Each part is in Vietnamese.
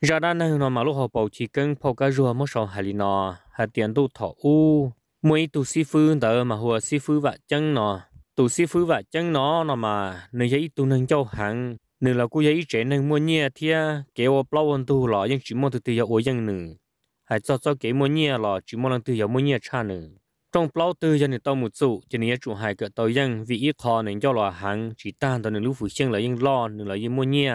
giờ đã nên nó mà lúc họ bảo chỉ cần phô cái rùa mới sống hài nó hạt tiền tu thọ u mấy tu sĩ phu tờ mà hùa sĩ phu vạ chân nó tu sĩ phu vạ chân nó nó mà nên giấy tu nên châu hàng nên là cô giấy trẻ nên mua nhia thia kéo ô plau ăn tu lọ nhưng chỉ mong từ từ giờ ôi dân nữa hãy cho cho kế mua nhia lọ chỉ mong lần từ giờ mua nhia cha nữa trong plau từ cho nên tao một chủ cho nên chủ hai cái tao dân vì ít khó nên cho lọ hàng chỉ ta tao nên lúc phụ sinh là dân lo nên là dân mua nhia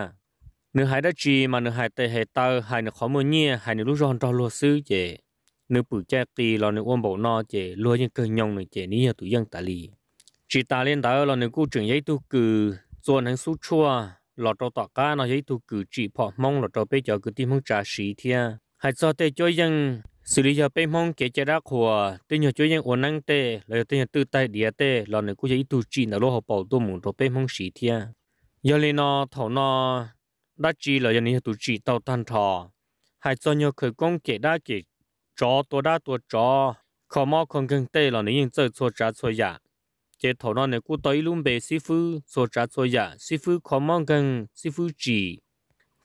nếu hai đã chi mà nếu hai tệ hệ tơ hai nếu khó mua nhia hai nếu lúc ron trò lúa xứ chè nếu bự che tì là nếu ôm bộ no chè lúa những cơ nhông này chè ní tụi dân tà lì chỉ ta liên tớ là nếu cú trưởng giấy tu xử lý cho bên mong kể cho đã khổ, tuy nhiên cho nhân uốn nắng tệ, là tuy nhiên tự tay địa tệ, là người cũng chỉ tu chỉ là lo học bảo tu muốn cho bên mong sĩ thiên, giờ lên nó thảo nó đã chỉ là dân tụ chỉ tàu tan thọ hay cho nhiều khởi công kể đã kể chó tua đã tua chó khó mò không cần tê là những dạ. dạ. chơi xua trả xua giả chế thổ nó này cú tới luôn bề sư phụ xua trả xua giả sư phụ khó mò cần sư phụ chỉ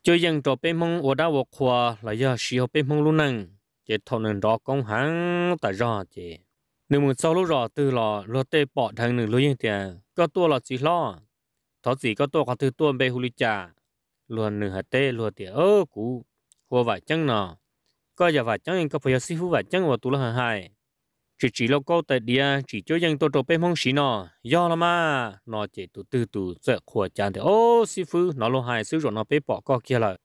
cho dân trò bên mong ở đã vượt qua là do sĩ học bên mong luôn năng chế thổ nên đó công hãng tại do chế nếu muốn sau lúc rõ từ lò lò tế bỏ thằng nửa lối như thế có tua là chỉ lo thọ gì có tua có thứ tua bề hù lý trả luôn nửa hạt tê luôn tiệt ơ cú hoa vải trắng nọ coi giờ vải trắng anh có phải sư phụ vải trắng vào tụ là hai chỉ chỉ lâu câu tại địa chỉ cho dân tôi trộm bên mong xí nọ do là mà nọ chỉ tụ tư tụ sợ khổ chán thì ô sư phụ nó lo hai sư rồi nó bé bỏ co kia là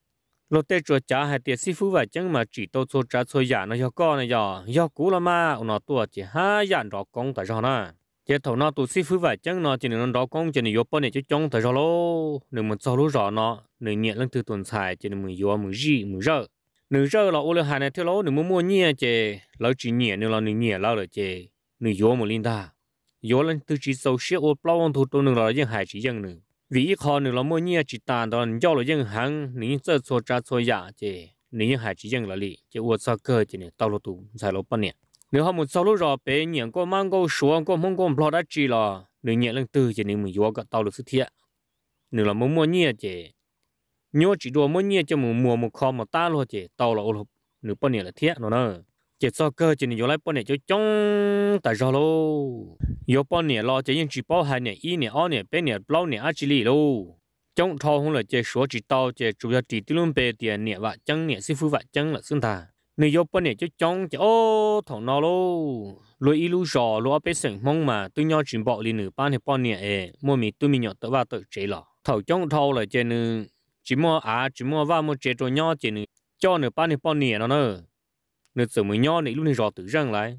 lô tê chùa cha hai tiệt sư phụ vải trắng mà chỉ tôi số trả số giả nó do co này giờ giờ cú là mà nó tua chỉ hai giả đó công tại sao nè chế thầu nó tổ xí phứ vải chăng nó chỉ nó đó công chỉ nên yếu bao này chứ chống thời gian lô nếu mà sau lô rõ nó nếu nhẹ lần từ tuần xài chỉ nên mình yếu mình gì mình rỡ nếu rỡ là ô lê hàng này theo lô nếu mua mua nhẹ chế lỡ chỉ nhẹ nếu là nếu nhẹ lỡ rồi chế nếu yếu mình linh ta yếu lần từ chỉ sau xé ô bao ông thủ tu nếu là dân hải chỉ dân nữa vì ít khó nếu là mua nhẹ chỉ tàn đó giao là dân hàng nên sợ số trả số giả chế nếu hải chỉ dân là lì chế ô sao cơ chỉ nên tao lô tụ xài lô bao nè nếu họ muốn sau lúc rồi bé nhận có mang câu số có mong con lo đã chỉ là nếu nhận lần tư thì nếu mình vô cái tàu được xuất hiện nếu là muốn mua nhẹ chứ nhớ chỉ đua mua nhẹ cho mình mua một kho một ta luôn chứ tàu là ô lục nếu bao nhiêu là thiệt nó nữa chỉ sau cơ chỉ nên vô lại bao nhiêu cho chống tại sao luôn vô bao nhiêu lo chỉ những chỉ bao hai nè y nè o nè bé nè bao ăn chỉ lì luôn chống thao không là chỉ số chỉ tàu chỉ chủ yếu chỉ tiêu luôn bé tiền nè và chẳng nè sư phụ và chẳng là xương thà nếu yêu bên này cho chong cho ô thằng nào lô lối ít lối giò lối bé sừng mong mà tôi nhau chuyện bảo liền nửa ban thì bọn này ế mua mì tôi mì nhỏ tới ba tới chế lọ thầu chong thầu là chế nửa chỉ mua à chỉ mua vào mua chế cho nhau chế nửa cho nửa ban thì bọn này nó nè nửa sớm mới nhau này luôn thì giò tự răng lại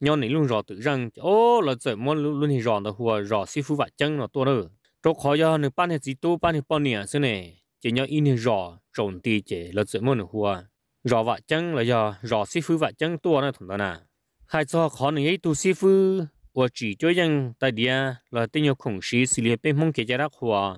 nhau này luôn giò tự răng ô là sớm mua luôn thì giò nó hùa giò sư phụ vặt chân nó to nữa trong khó cho nửa ban thì chỉ tu ban thì bọn này xí này chế nhau in thì giò trộn tì chế là sừng mua nửa hùa rõ vạ chăng là giờ rõ sư phụ vạ chăng tua nó thằng đó nè hai cho khó này tu sư phụ và chỉ cho rằng tại địa là tên nhiều khủng sĩ xử lý bên mong kế ra đắc hòa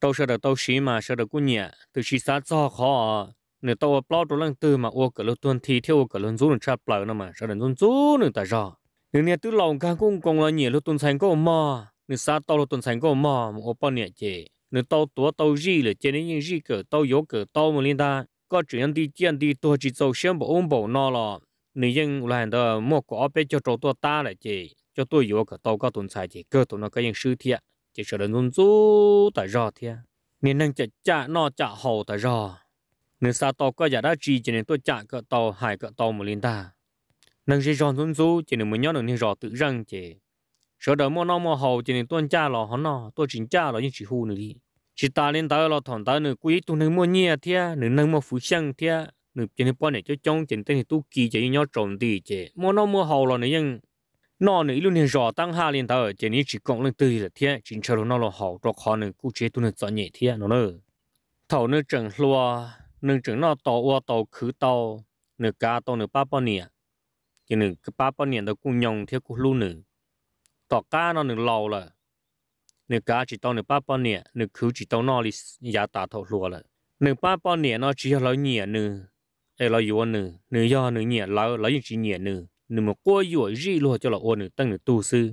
tàu sợ được tàu sĩ mà sợ được quân nhẹ từ sĩ sát cho khó à. nếu tàu bao đồ lăng tư mà ô cả lô tuần thì theo cả lô rú nửa chặt bờ nữa mà sợ được rú rú nửa tại sao nếu nhà tứ lòng càng cũng còn là nhẹ lô tuần thành có mà nếu sát tàu lô tuần thành có mà ô bao nhẹ chế nếu tàu tua tàu gì là chế nên những gì cỡ tàu yếu cỡ tàu mà liên ta có chuyện đi chuyện đi tôi chỉ dầu xem bộ ông bộ nó là người dân là hàng đó mua có bé cho trâu tôi ta lại chị cho tôi vừa cả tàu có tuần xài chị cơ tụi nó cái những sự thiệt chỉ sợ đến run tại rò thiệt nên năng chạy chạy nó chạy hậu tại rò nếu sao tàu có giả đã chi cho nên tôi chạy cái tàu hải cái tàu một lần ta nên chỉ rò run rú chỉ nên muốn nhớ được nên rò tự răng chị sợ đỡ mua nó mua hậu chỉ nên tôi cha lò hắn nó tôi chính cha lò nhưng chỉ hù nữa đi chỉ ta lên tới là thằng ta nửa quý tụi nửa mua nhia thia nửa nâng mua phú sang thia nửa chỉ nửa bao này cho trong trên tên thì tu kỳ chỉ nhau trộn đi chứ, mua nó mua hầu là nửa nhưng nó nửa luôn nửa rõ tăng hai lên tới chỉ nửa chỉ cộng lên từ là thia chỉ chờ nó lo hầu cho khó nữa, cú chế tụi nửa chọn nhẹ thia nó nửa thầu nửa chẳng lúa nửa chẳng nó tàu qua tàu khứ tàu nửa cá tàu nửa ba bao nè chỉ nửa cái ba bao nè đó cũng nhong thia cũng lu nữa, tàu cá nó nửa lâu rồi nửa cá chỉ tao nửa ba ba nè nửa cứu chỉ tao nọ đi giá ta thầu lúa rồi nửa ba ba nè nó chỉ là nhẹ nửa ai là yêu nửa nửa do nửa nhẹ là là yêu chỉ nhẹ nửa nửa mà cô yếu gì luôn cho là ô nửa tăng nửa tu sư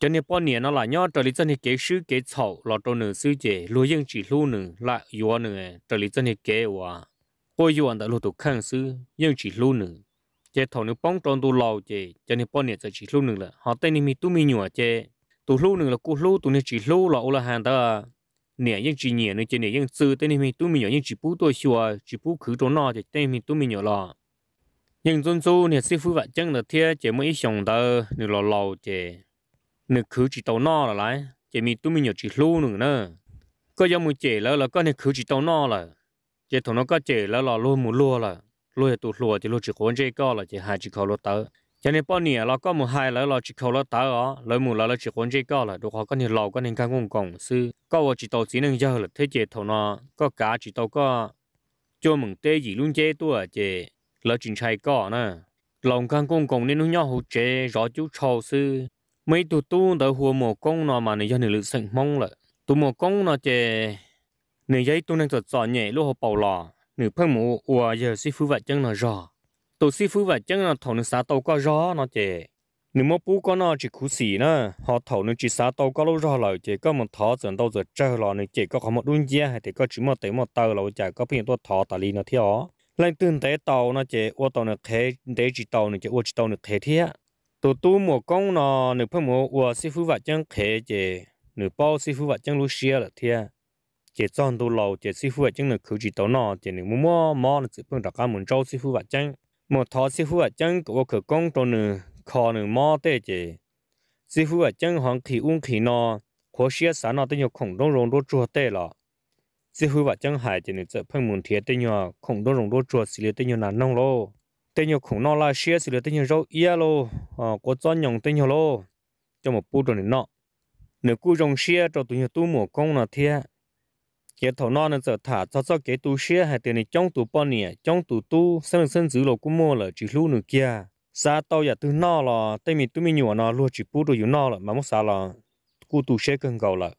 cho nên ba nè nó là nhau trở lý chân thì kế sư kế thầu là cho nửa sư chế lúa những chỉ lúa nửa là yếu nửa trở lý chân thì kế hòa cô yếu đã lúa tụ khang sư những chỉ lúa nửa chế thầu nửa bóng tròn tu lâu chế cho nên ba nè chỉ lúa nửa là họ tên mi tu mi nhua chế tụ lú nữa là cú lú tụ này chỉ lú là ô là hàng ta nè những chỉ nhẹ nữa chỉ nè những sư tên này mình tu mình nhỏ những chỉ bú tôi xua chỉ bú khử chỗ nọ thì tên mình tu mình nhỏ là nhưng dân số nè sư phụ vật chân là thế chỉ mới xong ta nửa lò lâu chỉ nửa khử chỉ tàu nọ là lại chỉ mình tu mình nhỏ chỉ lú nữa nữa có giống một chỉ là là có nửa khử chỉ tàu nọ là chỉ thằng nó có chỉ là là luôn một lúa là lúa tụ lúa thì lúa chỉ khốn chơi có là chỉ hai chỉ khâu lúa tới cho nên bọn nè lão có một hai lão lão chỉ khâu nó tá đó lão một lão nó chỉ quan chế cao là đồ họ có thể lão có nên càng cũng công sư có một ờ, chỉ tàu chỉ nên giao là thế chế thầu nó có cả chỉ tàu có cho mừng tê gì luôn chế tua chế lão chính chạy có nè lão càng cũng công nên nó nhau hỗ chế rõ chú chầu sư mấy tụ tu đỡ hùa một công nó mà này do này lực sẵn mong là tụ một công nó chế này giấy tu nên thật rõ nhẹ lúc họ bảo lò nửa phân mũ ủa giờ sư phụ vợ chân nó rõ tổ sư phụ vậy chẳng là thầu nó xá tàu có rõ nó chè nếu mà bú có nó chỉ cú xì nữa họ thầu nó chỉ xá tàu có lâu rõ lại chè có một thọ dần đâu giờ chơi lò nó chè có không một đun gia hay thì có chỉ một tế một tàu lâu chả có phiền tôi thọ tà li nó theo lên từng tế tàu nó chè ô tàu nó thế để chỉ tàu nó chè ô chỉ tàu nó thế thế tổ tu một công nó nếu phải một ô sư phụ vậy chẳng thế chè nếu bao sư phụ vậy chẳng lúc xia là thế chỉ chọn tu lâu chỉ sư phụ vậy chẳng là cứ chỉ tàu nó chỉ nếu mua mua nó chỉ phương đặc cá muốn trâu sư phụ vậy chẳng một thọ sư phụ chân của cửa công trong nữ khó nữ mò tê chế sư phụ chân hoàng khí ung khí nọ khó xia sản nọ tên nhọc khổng đông rồng đô chua tê lọ sư phụ chân hải chế nữ tự phân mùn thiệt tên nhọc khổng đông rồng đô chua xì lê tên nhọc nà nông lô tên nhọc khổng nọ là xia xì lê tên nhọc râu ia lô ờ, có cho nhọc tên nhọc lô cho một bút trong nữ nọ nữ cú rồng xia cho tụi nhọc tu mùa công nọ thiệt cái thầu non nó thả cho cho cái tu xe hay tiền này trong tu bao nè trong tu tu sân sân dữ lộ cũng mua là chỉ lưu nữa kia xa tao giờ từ non là tây mình tụi mình nhỏ nó luôn chỉ bù đồ nó là mà mất xa là cú tu xe cần cầu là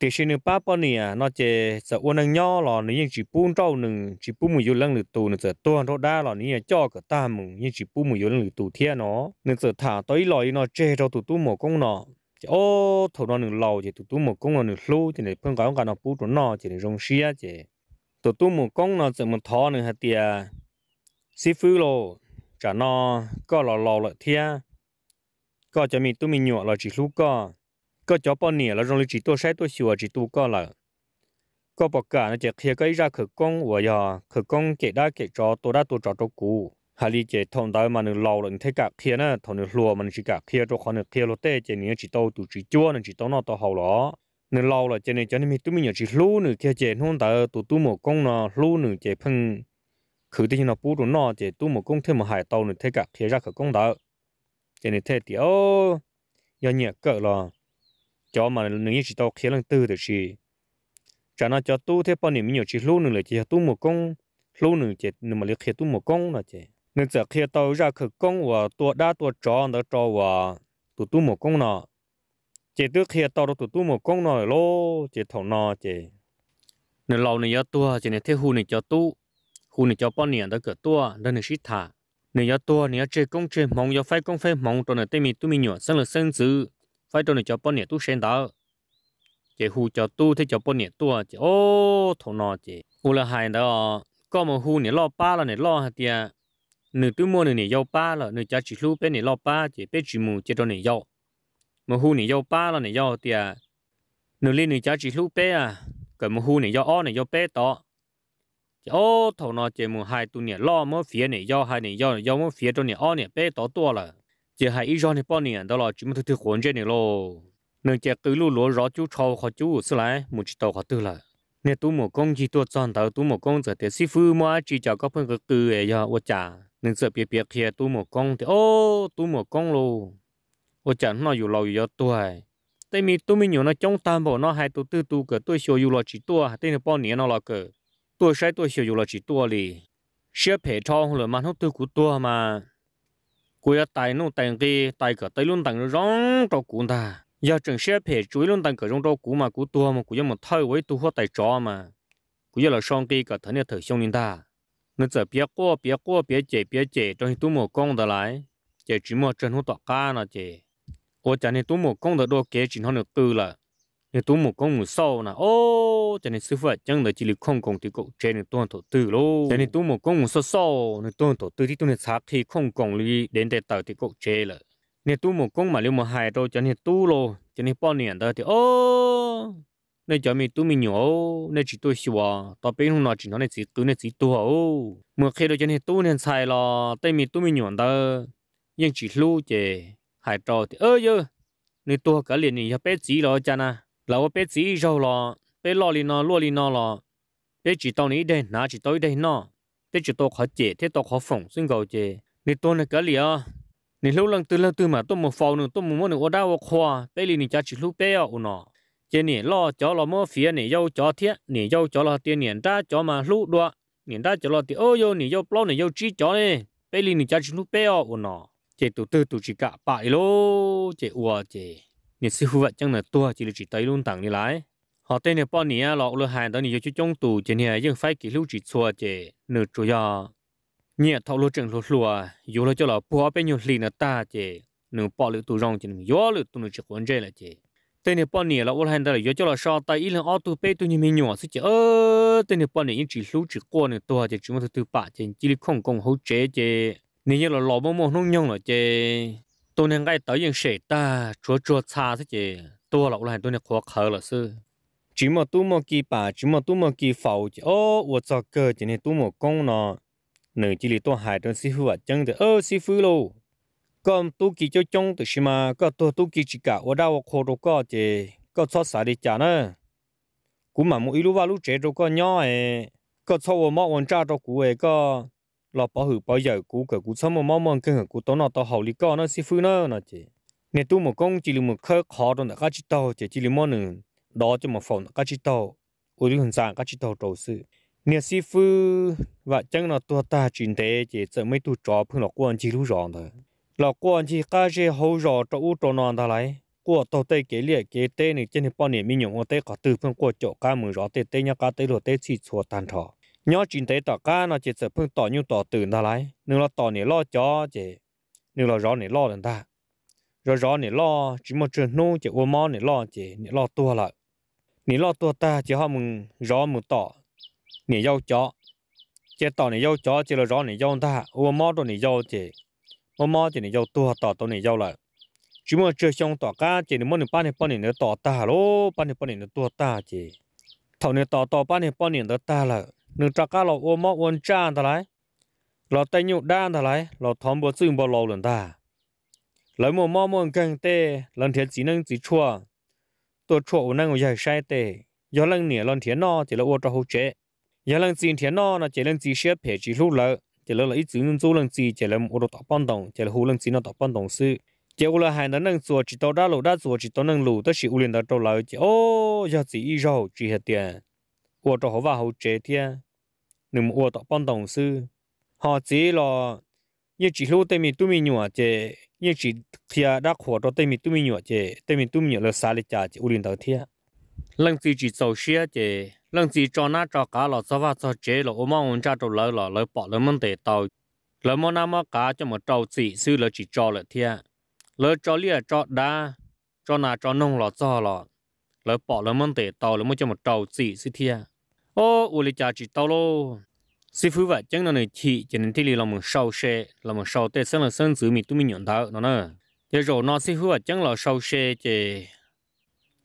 thế xin nữa ba bao nè nó chỉ sợ uốn năng nhỏ là nếu như chỉ bù trâu nè chỉ bù một lần nữa tu nữa sợ tuần thôi đa là nếu cho cả ta mừng nhưng chỉ bù một lần tu thiên nó nên sợ thả tới lòi nó chơi cho tu tu một công nó ô thổ nó nửa lâu chỉ tụt tụt một công nó nửa lâu chỉ này phân cái cái nó bút tụt nó chỉ này rong xia chỉ tụt tụt một công nó chỉ một thọ nửa hạt tiề xí phu lô trả nó có lò lò lại thia có cho mình tụi mình nhọ là chỉ lúc có có cho bao nhiêu là rong chỉ tôi sai tôi sửa chỉ tụt có là có bọc cả nó chỉ khía cái ra khử công vừa, giờ khử công kể đã kể cho tôi đã tôi cho tôi cũ hà li chế thông đại mà nó lâu lần thế cả kia nè thằng nó lùa nó chỉ cả kia cho con nó kia lo tê chế nó chỉ tàu tụ chỉ chúa nó chỉ tàu nó tàu hậu lọ nó lâu là chế này cho nên mình tụi mình nhớ chỉ lú nữa kia chế không đại tụ tụ một công nó lú nữa chế phun khử đi nó bù rồi nó chế tụ một công thêm một hải tàu nữa thế cả kia ra khử công đại chế này thế thì ô giờ nhẹ cỡ là cho mà nó chỉ tàu kia lần tư được gì cho nó cho tụ thế bao nhiêu mình nhớ chỉ lú nữa là chế tụ một công lú nữa chế nó mà liệt kia tụ một công là chế nên giờ khi tàu ra khử công và tua đa tua trò nó cho và tụ tu một công nọ chỉ trước khi tàu đó tụ tu một công nọ lo chỉ thầu nó chỉ nên lâu này giờ tua chỉ nên thế hù này cho tu hù này cho bao niệm đó cửa tua đó này xít thả này giờ tua này chơi công chơi mong giờ phải công phải mong cho này tây mình tu mình nhọ sang là sinh dữ phải cho này cho bao niệm tu sen đó chỉ hù cho tu thế cho bao niệm tua chỉ ô thầu nó chỉ hù là hài đó có một hù này lo ba là này lo hạt tiền nửa túi mua nửa nỉ dâu ba là nửa cha chỉ lu bên nỉ lo ba chỉ bên chỉ mù chỉ cho nỉ dâu mà hu nỉ dâu ba là nỉ dâu thì à nửa lên nửa chỉ lu bên à cái mà hu nỉ dâu o nỉ dâu bên đó chỉ ô thầu nó chỉ mù hai tu nỉ lo mỗi phía nỉ dâu hai nỉ dâu nỉ dâu phía cho nỉ o nỉ bên đó to là chỉ hai ít rồi nỉ bao nỉ đó là chỉ mà thực thực cuốn trên nỉ lo nửa chỉ cứ lu lúa rõ chú trâu khó chú xí lại một chỉ tàu khó tư là nè tu một công chỉ tu chọn tàu tu một công giờ thì sư phụ mua chỉ cho các phương cực từ ấy cho ô cha nên sợ biết biết kia tu mồ con thì ô tu mồ con lù ô chẳng nó dù lâu dù tuổi tại mi tôi mi nhớ nó trong tam bộ nó hai tu tư tu cỡ tôi sửa dù là chỉ tua tên là bao nhiêu nó là cỡ tôi sai tôi sửa dù là chỉ tua lì sửa phe thong rồi mà nó tư của tua mà cô ở tài nó tài cái tài cỡ tới luôn tặng rong cho cụ ta giờ chừng sửa phe chuối luôn tầng cỡ rong cho cụ mà cụ tua mà cụ giờ một thay với tu hoa tài chó mà cụ giờ là song cái cỡ thế này thử xong nên ta người giờ bé qua bé qua bé chạy bé chạy trong khi tôi một công đó lại chạy chỉ một chân hút tọt ca nó chạy ô chẳng thì tôi một công đó đôi kế chỉ nó được tư là thì tôi một công một sau nè ô chẳng thì sư phụ chẳng là chỉ là không công thì cậu trên thì tôi thủ tư lô chẳng thì tôi một công một sau sau thì tôi thủ tư thì tôi là sát thì không công lý đến để tàu thì cậu chê là nên tôi một công mà liệu một hai đâu chẳng thì tôi lô chẳng thì bao nhiêu đó thì ô 那家咪都咪鸟，那只多些哇，到北方那只那那只多那只多哦。莫看到今天多年菜了，对咪都咪鸟的，ยัง只路的还找的。哎呦，你多个年你要别急了，家呢，老我别急着了，别老里那落里那了，别只到你的，哪只到一的那，别只多好解，别多好缝，真够解。你多那个里啊，你路冷 tư 冷 tư 嘛，都莫放呢，都莫么呢，我打我夸，别里你家只路别要呢。chỉ nè lo cho lo mua phía nè yêu cho thiết nè yêu cho lo tiền nè ta cho mà lũ đua nè ta cho lo tiền ô yêu nè yêu plo nè yêu chi cho nè bây lì nè cha chỉ lũ bé ở nó chỉ tụ tư tụ chỉ cả bại lô chỉ ua chỉ nè sư phụ vậy chẳng là tua chỉ là chỉ tay luôn tặng đi lại họ tên nè bao nè lọ lo hàng đó nè yêu chú trong tu chỉ nè yêu phải kỷ lưu chỉ xua chỉ nửa chủ ya nhẹ thọ lo trừng lô lùa yêu lo cho lo bùa bên nhiều lì nè ta chỉ nửa bỏ lửa tụ rong chỉ nửa gió lửa tụ nửa chỉ quấn chơi là chỉ tên này bọn nè là ôn hành đó là do cho là sao tại ít lần ô tô bê tôi như mình nhỏ sức chứ ơ tên này bọn nè chỉ số chỉ qua nè tôi chỉ chúng ta từ bả chỉ chỉ đi không công hỗ chế chế nè là lò bao mông nông nhông là chế tôi nên ngay tới những sẻ ta chúa chúa xa sức chứ tôi là ôn hành tôi nè khó khờ là sư chỉ mà tôi mà kỳ bả chỉ mà tôi mà kỳ phẩu chứ ô 我做个今天多么工呢能这里多海东师傅啊真的哦师傅喽 còn tu kỳ cho chung từ mà có tu tu kỳ chỉ cả ở đâu khổ đâu có chứ có cho xả đi chả nữa cũng mà mỗi lúc vào lúc trẻ đâu có nhỏ ấy à, có cho vào mọi quan tra đâu cũ ấy có lọ bỏ hử bỏ giờ cũ cả cũ xong mà mong mong cái hử cũ tao nó tao hậu lý con nó xí phứ nữa nè chứ nè tu một công chỉ là một khơi khó đâu đã cái chỉ tao chứ chỉ là món nữa đó cho một phần, cái chỉ tao ở đây hình dạng cá chỉ tao trâu sự nè xí phứ và chẳng là tua ta chuyển thế chỉ sợ mấy tu trò phương nó quan chỉ lúc rồi. thôi là quan chỉ cá gì hậu rõ cho u cho non ta lại của tàu tây kế liệt kế tê này trên bao này mình nhung tê có từ phương của chỗ cá mừng rõ tê tê nhá cá tê lụa tê chỉ chùa tàn thọ nhớ chuyện tế tỏ cá nó chỉ sợ phương tỏ nhung tỏ từ ta lại nhưng là tỏ này lo cho chỉ nhưng là rõ này lo lần ta rồi rõ này lo chỉ một trường nu chỉ u mò này lo chỉ này lo tua lại này lo tua ta chỉ họ mừng rõ mừng tỏ này dâu cho, chỉ tỏ này dâu cho chỉ là rõ này dâu ta u mò đồ này dâu chỉ nó mò chỉ này giàu tua tỏ tao này giàu lại chỉ mà chơi xong tỏ cá chỉ này mỗi ba này ba này nó tỏ ta lô ba này ba này nó tua ta chỉ thầu này tỏ tỏ ba này ba này nó ta là nương trà cá lò ôm mò ôm cha thà lại lò tay nhụ đan thà lại lò thòng bò xương bò lò lần ta lấy một mò một cành tê lần thiệt chỉ năng chỉ chua tôi chua năng người dài sai tê do lần nè lần thiệt no chỉ là ô cho hậu chế do lần gì thiệt no nó chỉ lần chỉ xếp hệ chỉ lúc lợi chỉ là ít chữ nên số lần gì chỉ là một đồ tập ban đồng chỉ là hồ lần gì nó tập ban đồng sự chỉ là hai nắng nắng sủa chỉ tao đã lù đã sủa chỉ tao nắng đó là sự liền đã trâu lại chỉ ô giờ chỉ ít rồi chỉ hết tiền ô trâu họ vào hậu chế thiên nên ô tập ban đồng sự họ chỉ là như chỉ lú tây mình tụi mình nhọ chỉ như chỉ thia đã khổ cho tây mình tụi mình nhọ chỉ tây mình tụi mình là xa lịch trả chỉ liền đầu thiên lần gì chỉ sầu xia thì lần gì cho nó cho cá lò sao vào sao chế lò ôm ông cha đầu lọ, lọ lỡ bỏ lỡ mân để tàu lỡ món nam cá cho một trâu chỉ sư lọ chỉ cho lọ thia lọ cho lia cho đa cho nà cho nông lò cho lọ, lọ bỏ lỡ mình để tàu lọ mới cho một trâu chỉ sư thia ô u lì cha chỉ tàu lọ, sư phụ vậy chẳng là người chị cho nên thì là một sâu xe lọ mình sâu tê sân là sân giữ mình tụi mình nhận thở nó nè giờ rồi nó sư phụ vậy chẳng là sâu xe thì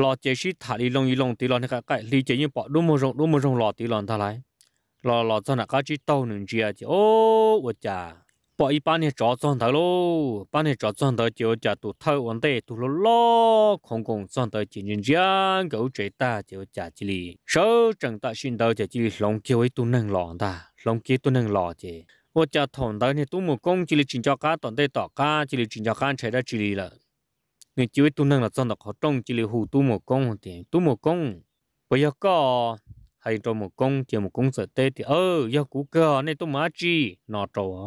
lò chế sĩ thả đi lông y lông tí lò này cái lý chế như bỏ đúng một rồng đúng một rồng lò tí lò thả lại lò lò cho nó cái chỉ tàu nương chia chứ ô ôi chà bỏ y bán này chó chọn thở lô bán này chó chọn thở chứ chà tụ thâu vấn đề tụ lô lô không cùng chọn thở chỉ nhân gian gấu chế ta chứ chà chỉ lý sơ chẳng ta xin thở chứ chỉ lông kia ấy tụ nâng lò ta lông kia tụ nâng lò chứ Vợ chà thằng thở này tụ một công chỉ lý chính cho cá tận đây tỏ cá chỉ lý chính cho cá chạy ra chỉ lý là người chú chỉ tu năng là dân đọc họ trong chỉ là hù tu một công thì tu một công bây giờ có hay trong một công chỉ một công sở tê thì ơ giờ cũ cơ này tu má chi nọ trâu á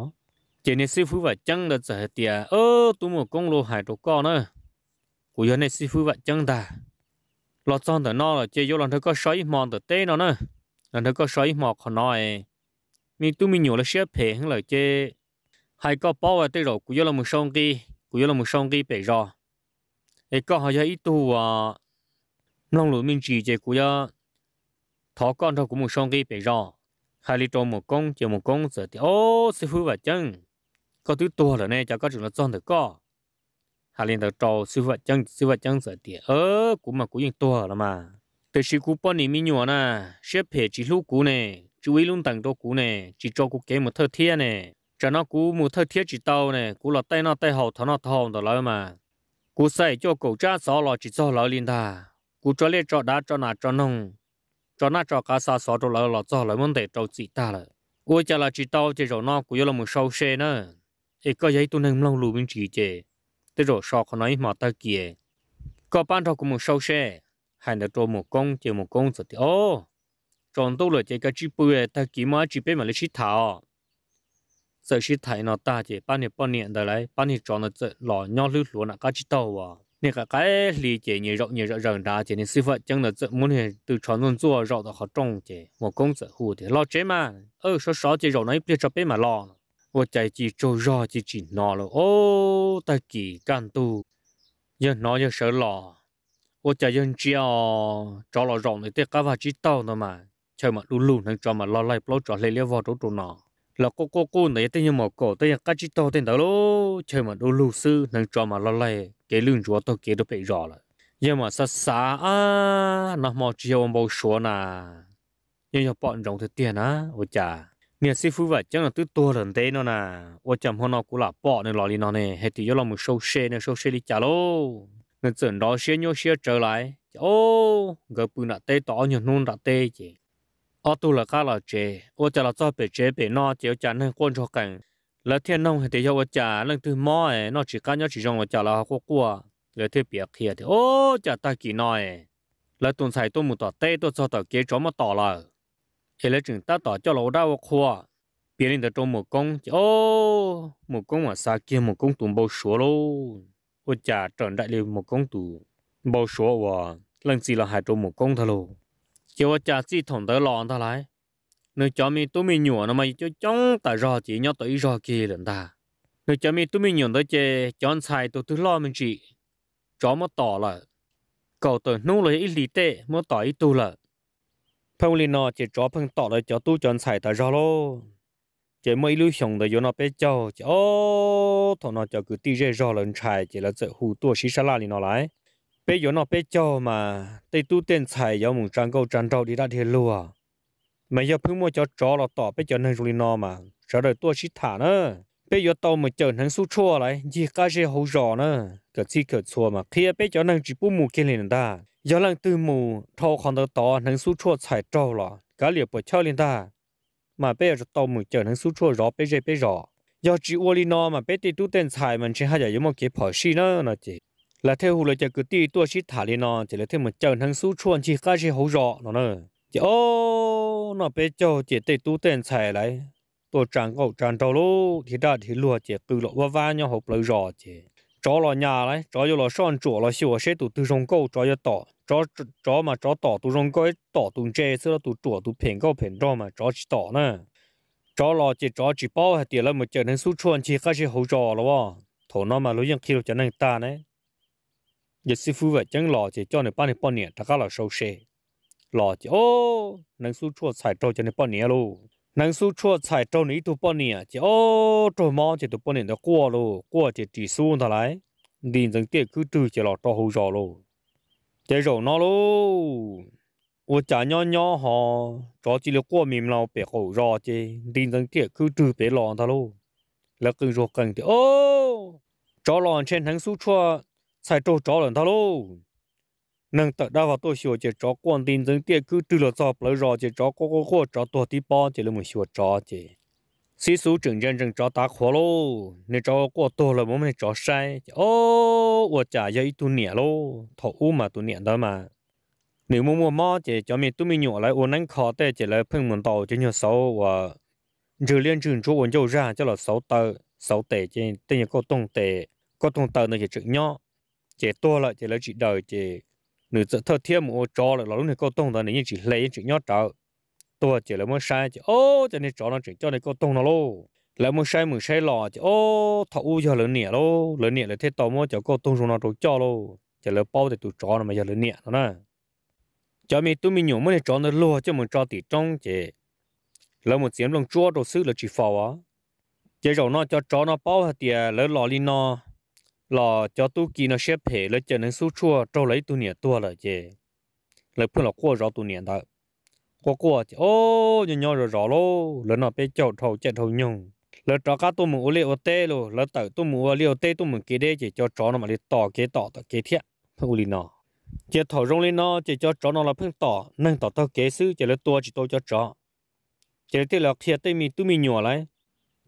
chỉ nên sư phụ vợ chân là sở thì ơ tu một công lô hải trâu co nữa của giờ này sư phụ vợ chân ta lo dân thì nó là chỉ vô lần thứ có sáu mòn từ tê nó nữa lần thứ có sáu mòn họ nói mình tu mình nhiều là sẽ phê hơn là chỉ hay có bảo vệ tê rồi của giờ là một sông kia của giờ là một sông kia bể rồi cái có họ ít tu à nông lũ mình chỉ chỉ của ya thọ con thọ của một song cái bể rò hai lít trâu một công, chỉ một công giờ thì ô sư phụ và chân có thứ tua rồi nè cho có chuyện nó son được có hai lít đầu trâu sư phụ và chân sư phụ và chân giờ thì ớ cũng mà cũng yên tua rồi mà từ khi cú bao này mình nhỏ nè xếp hệ chỉ lúc cú này, chỉ ý luôn tặng đồ cú này, chỉ cho cú kế một thơ thiên này, cho nó cú một thơ thiết chỉ tàu này, cú là tay nó tay hậu thọ nó thọ đó rồi mà cú xây cho cậu cha xó lò chỉ cho lỡ linh ta cú cho lê cho đá cho nà cho nông cho nà cho cá sa xó cho lỡ lò cho lỡ vấn đề trâu chỉ ta lỡ ôi chả là chỉ tao chỉ rồi nó cú yêu là một sâu xe nữa ấy có giấy tôi nên lâu lù bên chỉ chè tới rồi sọ có nói mà ta kia, có ban cho cũng một sâu xe hai đứa cho một công, chỉ một công rồi thì ô tròn tôi là chỉ cái chỉ bự ta kiếm mà chỉ biết mà lấy chỉ thảo sợ sĩ thấy nó ta chỉ ba niệm ba niệm đời lại ba niệm cho nó sợ lò nhau lưu lúa là cá à nên cái lý chỉ nhiều rộng nhiều rộng rộng đá chỉ nên sư phụ chẳng là sợ muốn hiện từ chọn luôn chua rộng là họ trồng chỉ công sợ hù thì lo chế mà ơ số sáu chỉ rộng này biết cho bé mà lo ô chạy chỉ trâu rò chỉ chỉ nó rồi ô ta kỳ can tu giờ nó giờ sợ lò ô chạy dân chia cho lò rộng này tiếc cá và chỉ tàu nữa mà chơi mà lù lù nên cho mà lo lại lo cho lấy lấy vào chỗ chỗ nó là cô cô cô này tên như một cổ tên như cá chỉ to tên đó lô chơi mà đồ lưu sư nâng cho mà lo lay cái lưng chúa tôi kia được bị rõ là, nhưng mà sa sa à nó mò chiều ông bầu số nà nhưng mà bọn rồng thì tiền á ôi chà nè sư phụ vậy chắc là tứ tua lần thế nó nà ôi chầm hôm nó cũng là bọn này lò đi nó này, hết thì do lòng một sâu xe nè sâu xe đi chả lô nên chuẩn đó xe nhau xe trở lại ô người bự nạ tê tỏ nhiều nôn nạ tê chị ở tu là cá là chế ở chả là cho bể chế bể no chế chả nên quan cho cảnh là thiên nông thì cho ô chả lần thứ mò ấy nó chỉ cá nhớ chỉ trong ở chả là họ qua, cua là thế biệt kia thì ô chả ta kỳ nói là tuần sai tôi muốn tỏ tê tôi cho tỏ kế chó mà tỏ là thì là chừng ta tỏ cho lỗ đau khoa biến lên từ trong một công ô một công mà xa kia một công tụm bao số luôn ô chả tròn đại liều một công tụ bao số và lần gì là hai trong một công thôi luôn cho cha chỉ thằng tới lòn ta lại nếu cho mi tôi mi nhủa nó mà cho chống tại rò chỉ nhau tới rò kia lần ta nếu cho mi tôi mi nhủa tới chơi, chọn xài tôi thứ lo mình chỉ cho mà tỏ là cậu tôi nung lấy ít lì tệ mà tỏ ít tu là phong liền nó chỉ chó phong tỏ là cho tu chọn xài tại rò lô chỉ mấy lưu xong rồi nó bé cho chỉ ô thằng nó cho cứ ti rê rò lần xài chỉ là sợ hù tua xí xá la liền nó lại bây giờ nó bây cho mà tây tu tiền xài giờ mùng trang câu trang trâu đi ra thì à? mà giờ phương mua cho chó là tỏ bây giờ nên rồi nó mà sợ đời tôi chỉ thả nữa bây giờ tao mà chờ hắn su chua lại gì cả gì hậu rõ nữa cái gì cái chua mà khi bây giờ nàng chỉ bu mù kia liền ta giờ nàng từ mù thâu còn được tỏ hắn su chua xài trâu là cả liệu bỏ chơi liền ta mà bây giờ tao mà chờ hắn su chua rõ bây giờ bây giờ giờ chỉ uo li nó mà bây tây tu tiền xài mình chỉ hai giờ giống một cái phở xí nữa nó chỉ là theo hồ là chỉ cứ tí tua xí thả lên nó chỉ là theo một trận hàng số chuồn chỉ cái gì hậu rõ nó nè, chỉ ô nó bé cho chỉ tê tu tên xài lại tôi chẳng có chẳng đâu lú thì đã thì lúa chỉ cứ lọ vá vá nhau hộp lấy rõ chỉ chó lọ nhà lại chó vô lọ son chuột lọ xíu sẽ tụ tư rong câu chó vô tỏ chó chó mà chó tỏ tụ rong câu tỏ tụ chê xưa là tụ chuột tụ phèn câu phèn đó mà chó chỉ tỏ nè, chó lọ chỉ chó chỉ bao hết tiền là một trận hàng số chuồn chỉ cái gì hậu rõ rồi thổ nó mà lúa ยัง khi lúa chẳng năng ta này giờ sư phụ vậy chẳng lò chỉ cho nên bao nhiêu bao nhiêu ta cả là sâu xe lò chỉ ô năng su chua xài trâu cho nên bao nhiêu luôn năng su chua xài trâu này tu bao nhiêu chỉ ô trâu mò chỉ tu bao nhiêu đó qua luôn qua chỉ chỉ su thà lại điền rằng tiệt cứ trừ chỉ lò trâu hậu rồi luôn chỉ rồi nó luôn 我家娘娘哈，着急了过敏了，别好着急，认真点去治别让他喽。那跟说跟的哦，找老人全能输出，sai trâu chó lần thao lô nâng tật đa vào tôi sửa chỉ từ lọ sọp lấy rò chỉ chó có có khó chó tua tí bò chỉ là một sửa chó chỉ sĩ số trưởng dân dân chó tá khó lô nên chó qua tua là muốn mình chó sai ô 我 trả giấy tu nhẹ lô thọ u mà tu nhẹ đó mà nếu mua mua mò chỉ cho mình tu mình nhỏ lại uốn nắng khó tê chỉ là phun một tàu chỉ nhiều xấu và trừ liên trường chú uốn dâu ra cho là xấu tờ xấu tệ chỉ tên là có tông tệ có tông tờ này chỉ chữ chế tua lại chế lấy chị đời chế nữ tự thơ thiêm một chó lại lỡ lúc này cô tông đó này chị lấy chị nhót trợ tua chế lấy mua sai chế ô cho nên chó nó chỉ cho nên cô tông nó lô lấy mua sai mua sai lò chế ô thọ u cho lớn nhẹ lô lớn nhẹ là thế tao mua cho cô tông xuống nó trốn cho lô chế lấy bao thì tụi chó nó mà giờ lớn nẹt nó nè cho mình tụi mình nhổ mới chó nó lô cho mình cho tỷ trong chế lấy một tiếng lòng chua đồ sứ là chỉ phò á chế rồi nó cho chó nó bao thì lấy lò lên nó lò cho tu kỳ nó xếp hệ lấy cho nên số chua trâu lấy tu niệm tua là gì lấy phương là qua rõ tu niệm đó qua qua ô nhỏ nhỏ rồi rõ lô lấy nó bé chậu thầu chạy thầu nhung lấy cho cá tu mù ô liu tê lô lấy tẩu tu mù ô liu tê tu mù kia đây chỉ cho chó nó mà đi tỏ kế tỏ tỏ kế thiện phương uli nó chỉ thầu rong lên nó chỉ cho chó nó là phương tỏ nâng tỏ tao kế sư chỉ lấy tua chỉ tôi cho chó chỉ lấy là thiệt tê mi tu mi nhỏ lại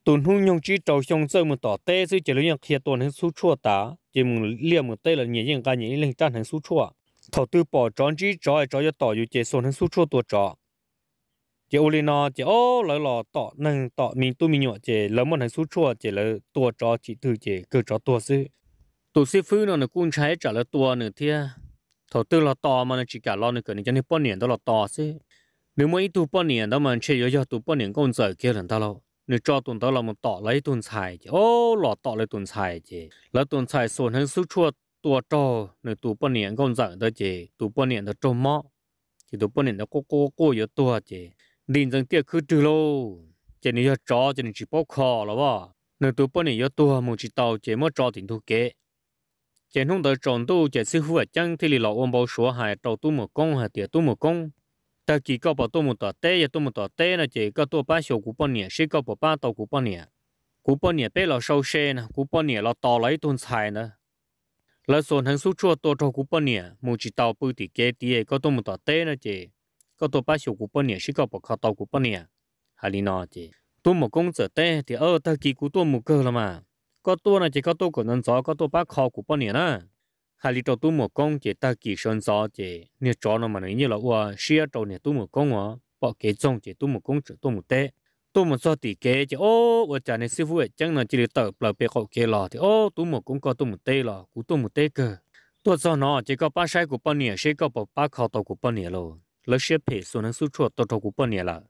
tuần hung nhung chỉ trâu xong sơ một tỏ tê sư chỉ lấy nhạc kia tuần hình số chua tá chỉ một liều một tê là nhẹ nhàng cả nhẹ lên tan hình số chua thầu tư bỏ tròn chỉ trò ai trò cho tỏ dù chỉ xuân hình số chua tuột trò chỉ ô lên nó chỉ ô lỡ lò tỏ nâng tỏ mình tu mình nhọ chỉ lỡ một hình số chua chỉ lỡ tuột trò chỉ thử chỉ cứ trò tuột sư tụ sư phứ nó nó cũng trái trả lỡ tuột nữa thia thầu tư lò tỏ mà nó chỉ cả lo nữa cái này cho nên bao nhiêu đó lò tỏ sư nếu mà ít tu bao nhiêu đó mà chỉ yếu cho tu bao nhiêu công giờ kia lần ta 你找顿到了么打了一顿菜去，哦，老打了一顿菜去，那顿菜说能输出多少？你多半年工资的去，多半年的周末，去多半年的过过过有多去，认真点去对喽。这你要找，这你去报考了哇？你多半年要多么去到，这么找点都给。这弄到中途，这似乎还讲这里老王包说还找多么工还点多么工。ta chỉ có bảo tôi một tờ té và tôi một tờ té là chỉ có tôi ba sầu của bọn nhỉ sẽ có bảo ba tàu của bọn nhỉ của bọn nhỉ bé là sâu xe nè của bọn nhỉ là to lấy tồn xài nè là sồn hàng số chua tôi cho của bọn nhỉ một chỉ tàu bự thì kế tía có tôi một tờ té là chỉ có tôi ba sầu của bọn nhỉ sẽ có bảo khao tàu của bọn nhỉ hay là nó chỉ tôi một công giờ té thì ơ ta chỉ của tôi một cơ là mà có tôi là chỉ có tôi của nên gió có tôi ba khao của bọn nhỉ nè hà li trâu tu một công chỉ ta kỳ sơn gió chỉ nè chó nó mà nói như là qua xia trâu nè tu một công á bỏ cái trong chỉ tu một công chỉ tu một té tu một gió tỷ kế chỉ ô và trả nè sư phụ ấy chẳng là chỉ để tờ bờ bề khẩu kế lò thì ô tu một công có tu một té lò cú tu một té cơ tu gió nó chỉ có ba sai của ba nè sẽ có bỏ ba khẩu tàu của ba nè lò lỡ xia phe số năng số chuột tàu tàu của ba nè là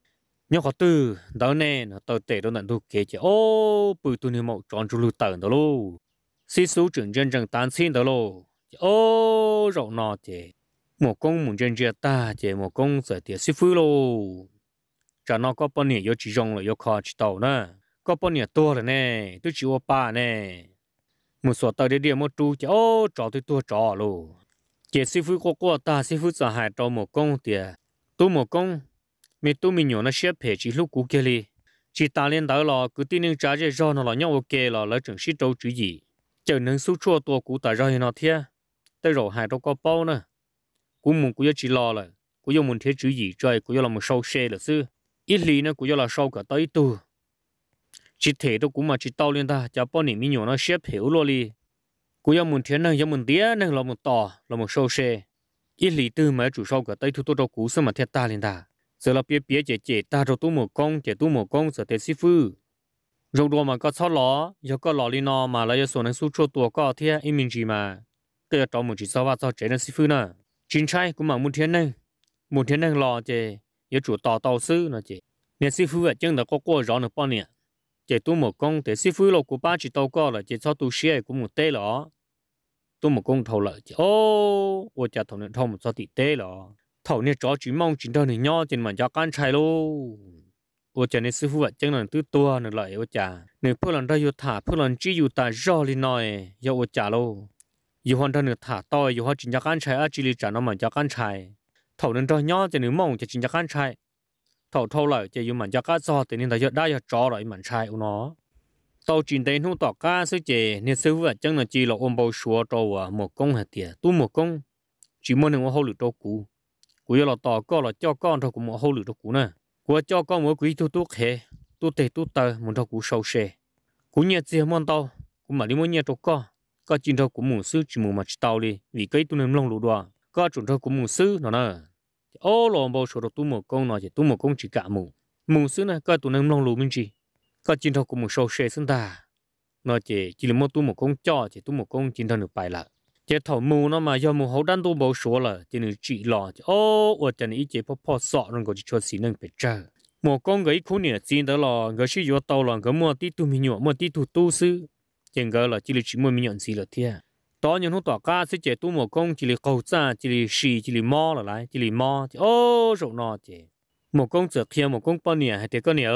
nhóc họ tư đó nè nó tờ tệ đó nè tu kế chỉ ô bự tu nè mậu tròn chu lù tờ đó lô sĩ số trưởng dân rằng tán xin đó lô ô rộng nọ chị một công muốn chân chia ta chị một công sợ tiền sư phụ lô cho nó có bao nhiêu chỉ dùng là yêu khó chỉ tàu nè có bao nhiêu tua rồi nè tôi chỉ ba nè một số tàu đi đi một chú, chị ô trò tôi tua trò lô chị sư phụ có qua ta sư phụ sợ hại cho một công tiền tu một công mình tôi mình nhổ nó xếp hệ chỉ lúc cũ kia đi chỉ ta liên tới là cứ tin những trái dây rong nó là nhau ok là lấy trường sĩ trâu chữ gì chờ nâng số chua tua cũ tại ra nó thiệt tới rồi hai trong có bao nữa cũng muốn cũng chỉ lo là cũng do muốn thế chữ gì trời cũng do là một sâu xe là sư ít lý nữa cũng do là sâu cả tới tu chỉ thể tôi cũng mà chỉ tao lên ta cho bao niệm nhỏ nó xếp hiểu luôn đi cũng do muốn thế này do muốn tía này là một tò là một sâu xe ít lý tư mà chủ sâu cả tới thu tôi đâu cũ sao mà thiệt ta lên ta giờ là biết biết chè chè ta rồi tu một con chè tu một con giờ thế sư phụ rồi đồ mà có sao lọ giờ có lọ đi nó mà lại giờ số này số cho tôi có thế em mình gì mà tôi cho một chỉ sau và sau chế nên sư phụ nè chính trai cũng mà muốn thiên nè, muốn thiên nè lo chế yếu chủ tò tàu sư nè chế nên sư phụ ở chân là có qua rõ được bao nhiêu chế tu một công để sư phụ lo của ba chỉ tàu co là chế cho tu xe cũng một tê lo, tu một công thầu lợi chế ô ô cha thầu nên thầu một cho tỷ tê lọ thầu nên chó chỉ mong chính thầu này nho trên mà cho can trai luôn ô cha nên sư phụ vật chân là tứ tua nè lại ô cha nên phước lần ra yêu thả phước lần chỉ yêu ta do lên nói do ô cha lô อยู่หันทันถาต่อยอยู่หันจินจักันชัยอาจิลิจานอมันจักันชัยเท่านั้นตอนย่อจะหนึ่งมองจะจินจักันชัยเท่าเท่าไหร่จะอยู่มันจักันซอแต่นี่แต่ยอดได้ยอดจอหร่อยมันชัยอุนอตจินเตนูต่อก้าซื้อเจเนี่ยซื้อว่าจังนะจีเราอมเบาชัวตัวหมวกกงหัดเตียตู้หมวกกงจีมันหนึ่งว่าเขาหลุดตัวกูกูจะเราต่อก็เราเจ้าก้อนเท่ากูหมวกเขาหลุดตัวกูนะกูเจ้าก้อนหมวกกูตู้ตู้เขตู้เตตู้เตมันเท่ากูเศร้าเชกูเนี่ยเจียมันโตกูมาดิมันเนี่ยตัวก้อน có chuyện thôi của mù sư chỉ mù mà chỉ tàu đi vì cái tôi nên long lụ đoa có chuyện thôi của mù sư nó nè ô lòng bao số đồ tu mù công nó chỉ tu mù công chỉ cả mù mù sư này có tu nên long lụ mình chỉ có chuyện thôi của mù sâu xe sinh ta nó chỉ chỉ là một tu mù công cho chỉ tu mù công chuyện thôi được bài lại chỉ thầu mù nó mà do mù hậu đan tu bao số là chỉ nên chỉ lò chỉ ô ở trên ý chỉ phô phô sọ rồi có chỉ cho xí nên phải chờ một con cái khu nè xin đó là người sử dụng tàu là người mua tí tu mình nhọ mua tí tu tu sư chừng cái là chỉ là chỉ muốn mình nhận gì là thế đó nhận hôm tỏa ca sẽ chế tu một công chỉ là cầu ra chỉ là xì chỉ là mò là lại chỉ là mò chỉ ô rộng nọ chỉ một công trở khi một công bao nhiêu hay thế có nhiều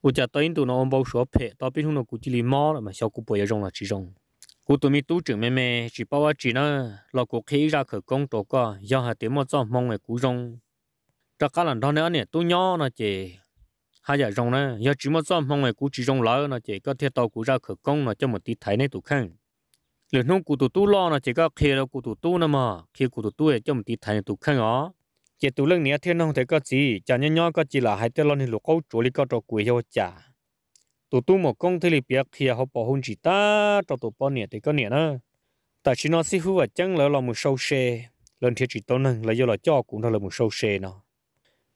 u cha tới tụ nó ôm bao số phe tao biết hôm nó cũng chỉ là mò là mà sao cũng bồi rộng là chỉ rộng cụ tụi mình tu trưởng mẹ mẹ chỉ bảo chỉ nó là cụ khi ra khởi công tổ co do hạt tiếng mà giọt mong ngày cú rộng cho các lần đó nữa nè tu nhỏ nó chỉ hai giờ rong nữa giờ chỉ một trăm mong cú chỉ rong lỡ nó chỉ có thiết tàu cú ra khởi công nó cho một tí thấy này tụ khăn lửa nông cú tụ tu lo nó chỉ có kia đâu cú tụ tu nữa mà kia cú tụ tu cho một tí thấy này tụ khăn ó chỉ tụ lưng nia thiên nông thấy có gì chả nhớ nhớ có chỉ là hai tên lo này lục câu chỗ lý có trò quỷ hiệu chả tụ tu một công thì lìa kia họ bỏ hôn chỉ ta trò tụ bao nia thì có nia nữa tại chỉ nó xí hú và chẳng lỡ là một sâu xe lần thiết chỉ tốn nâng là do là cho cũng là một sâu xe nó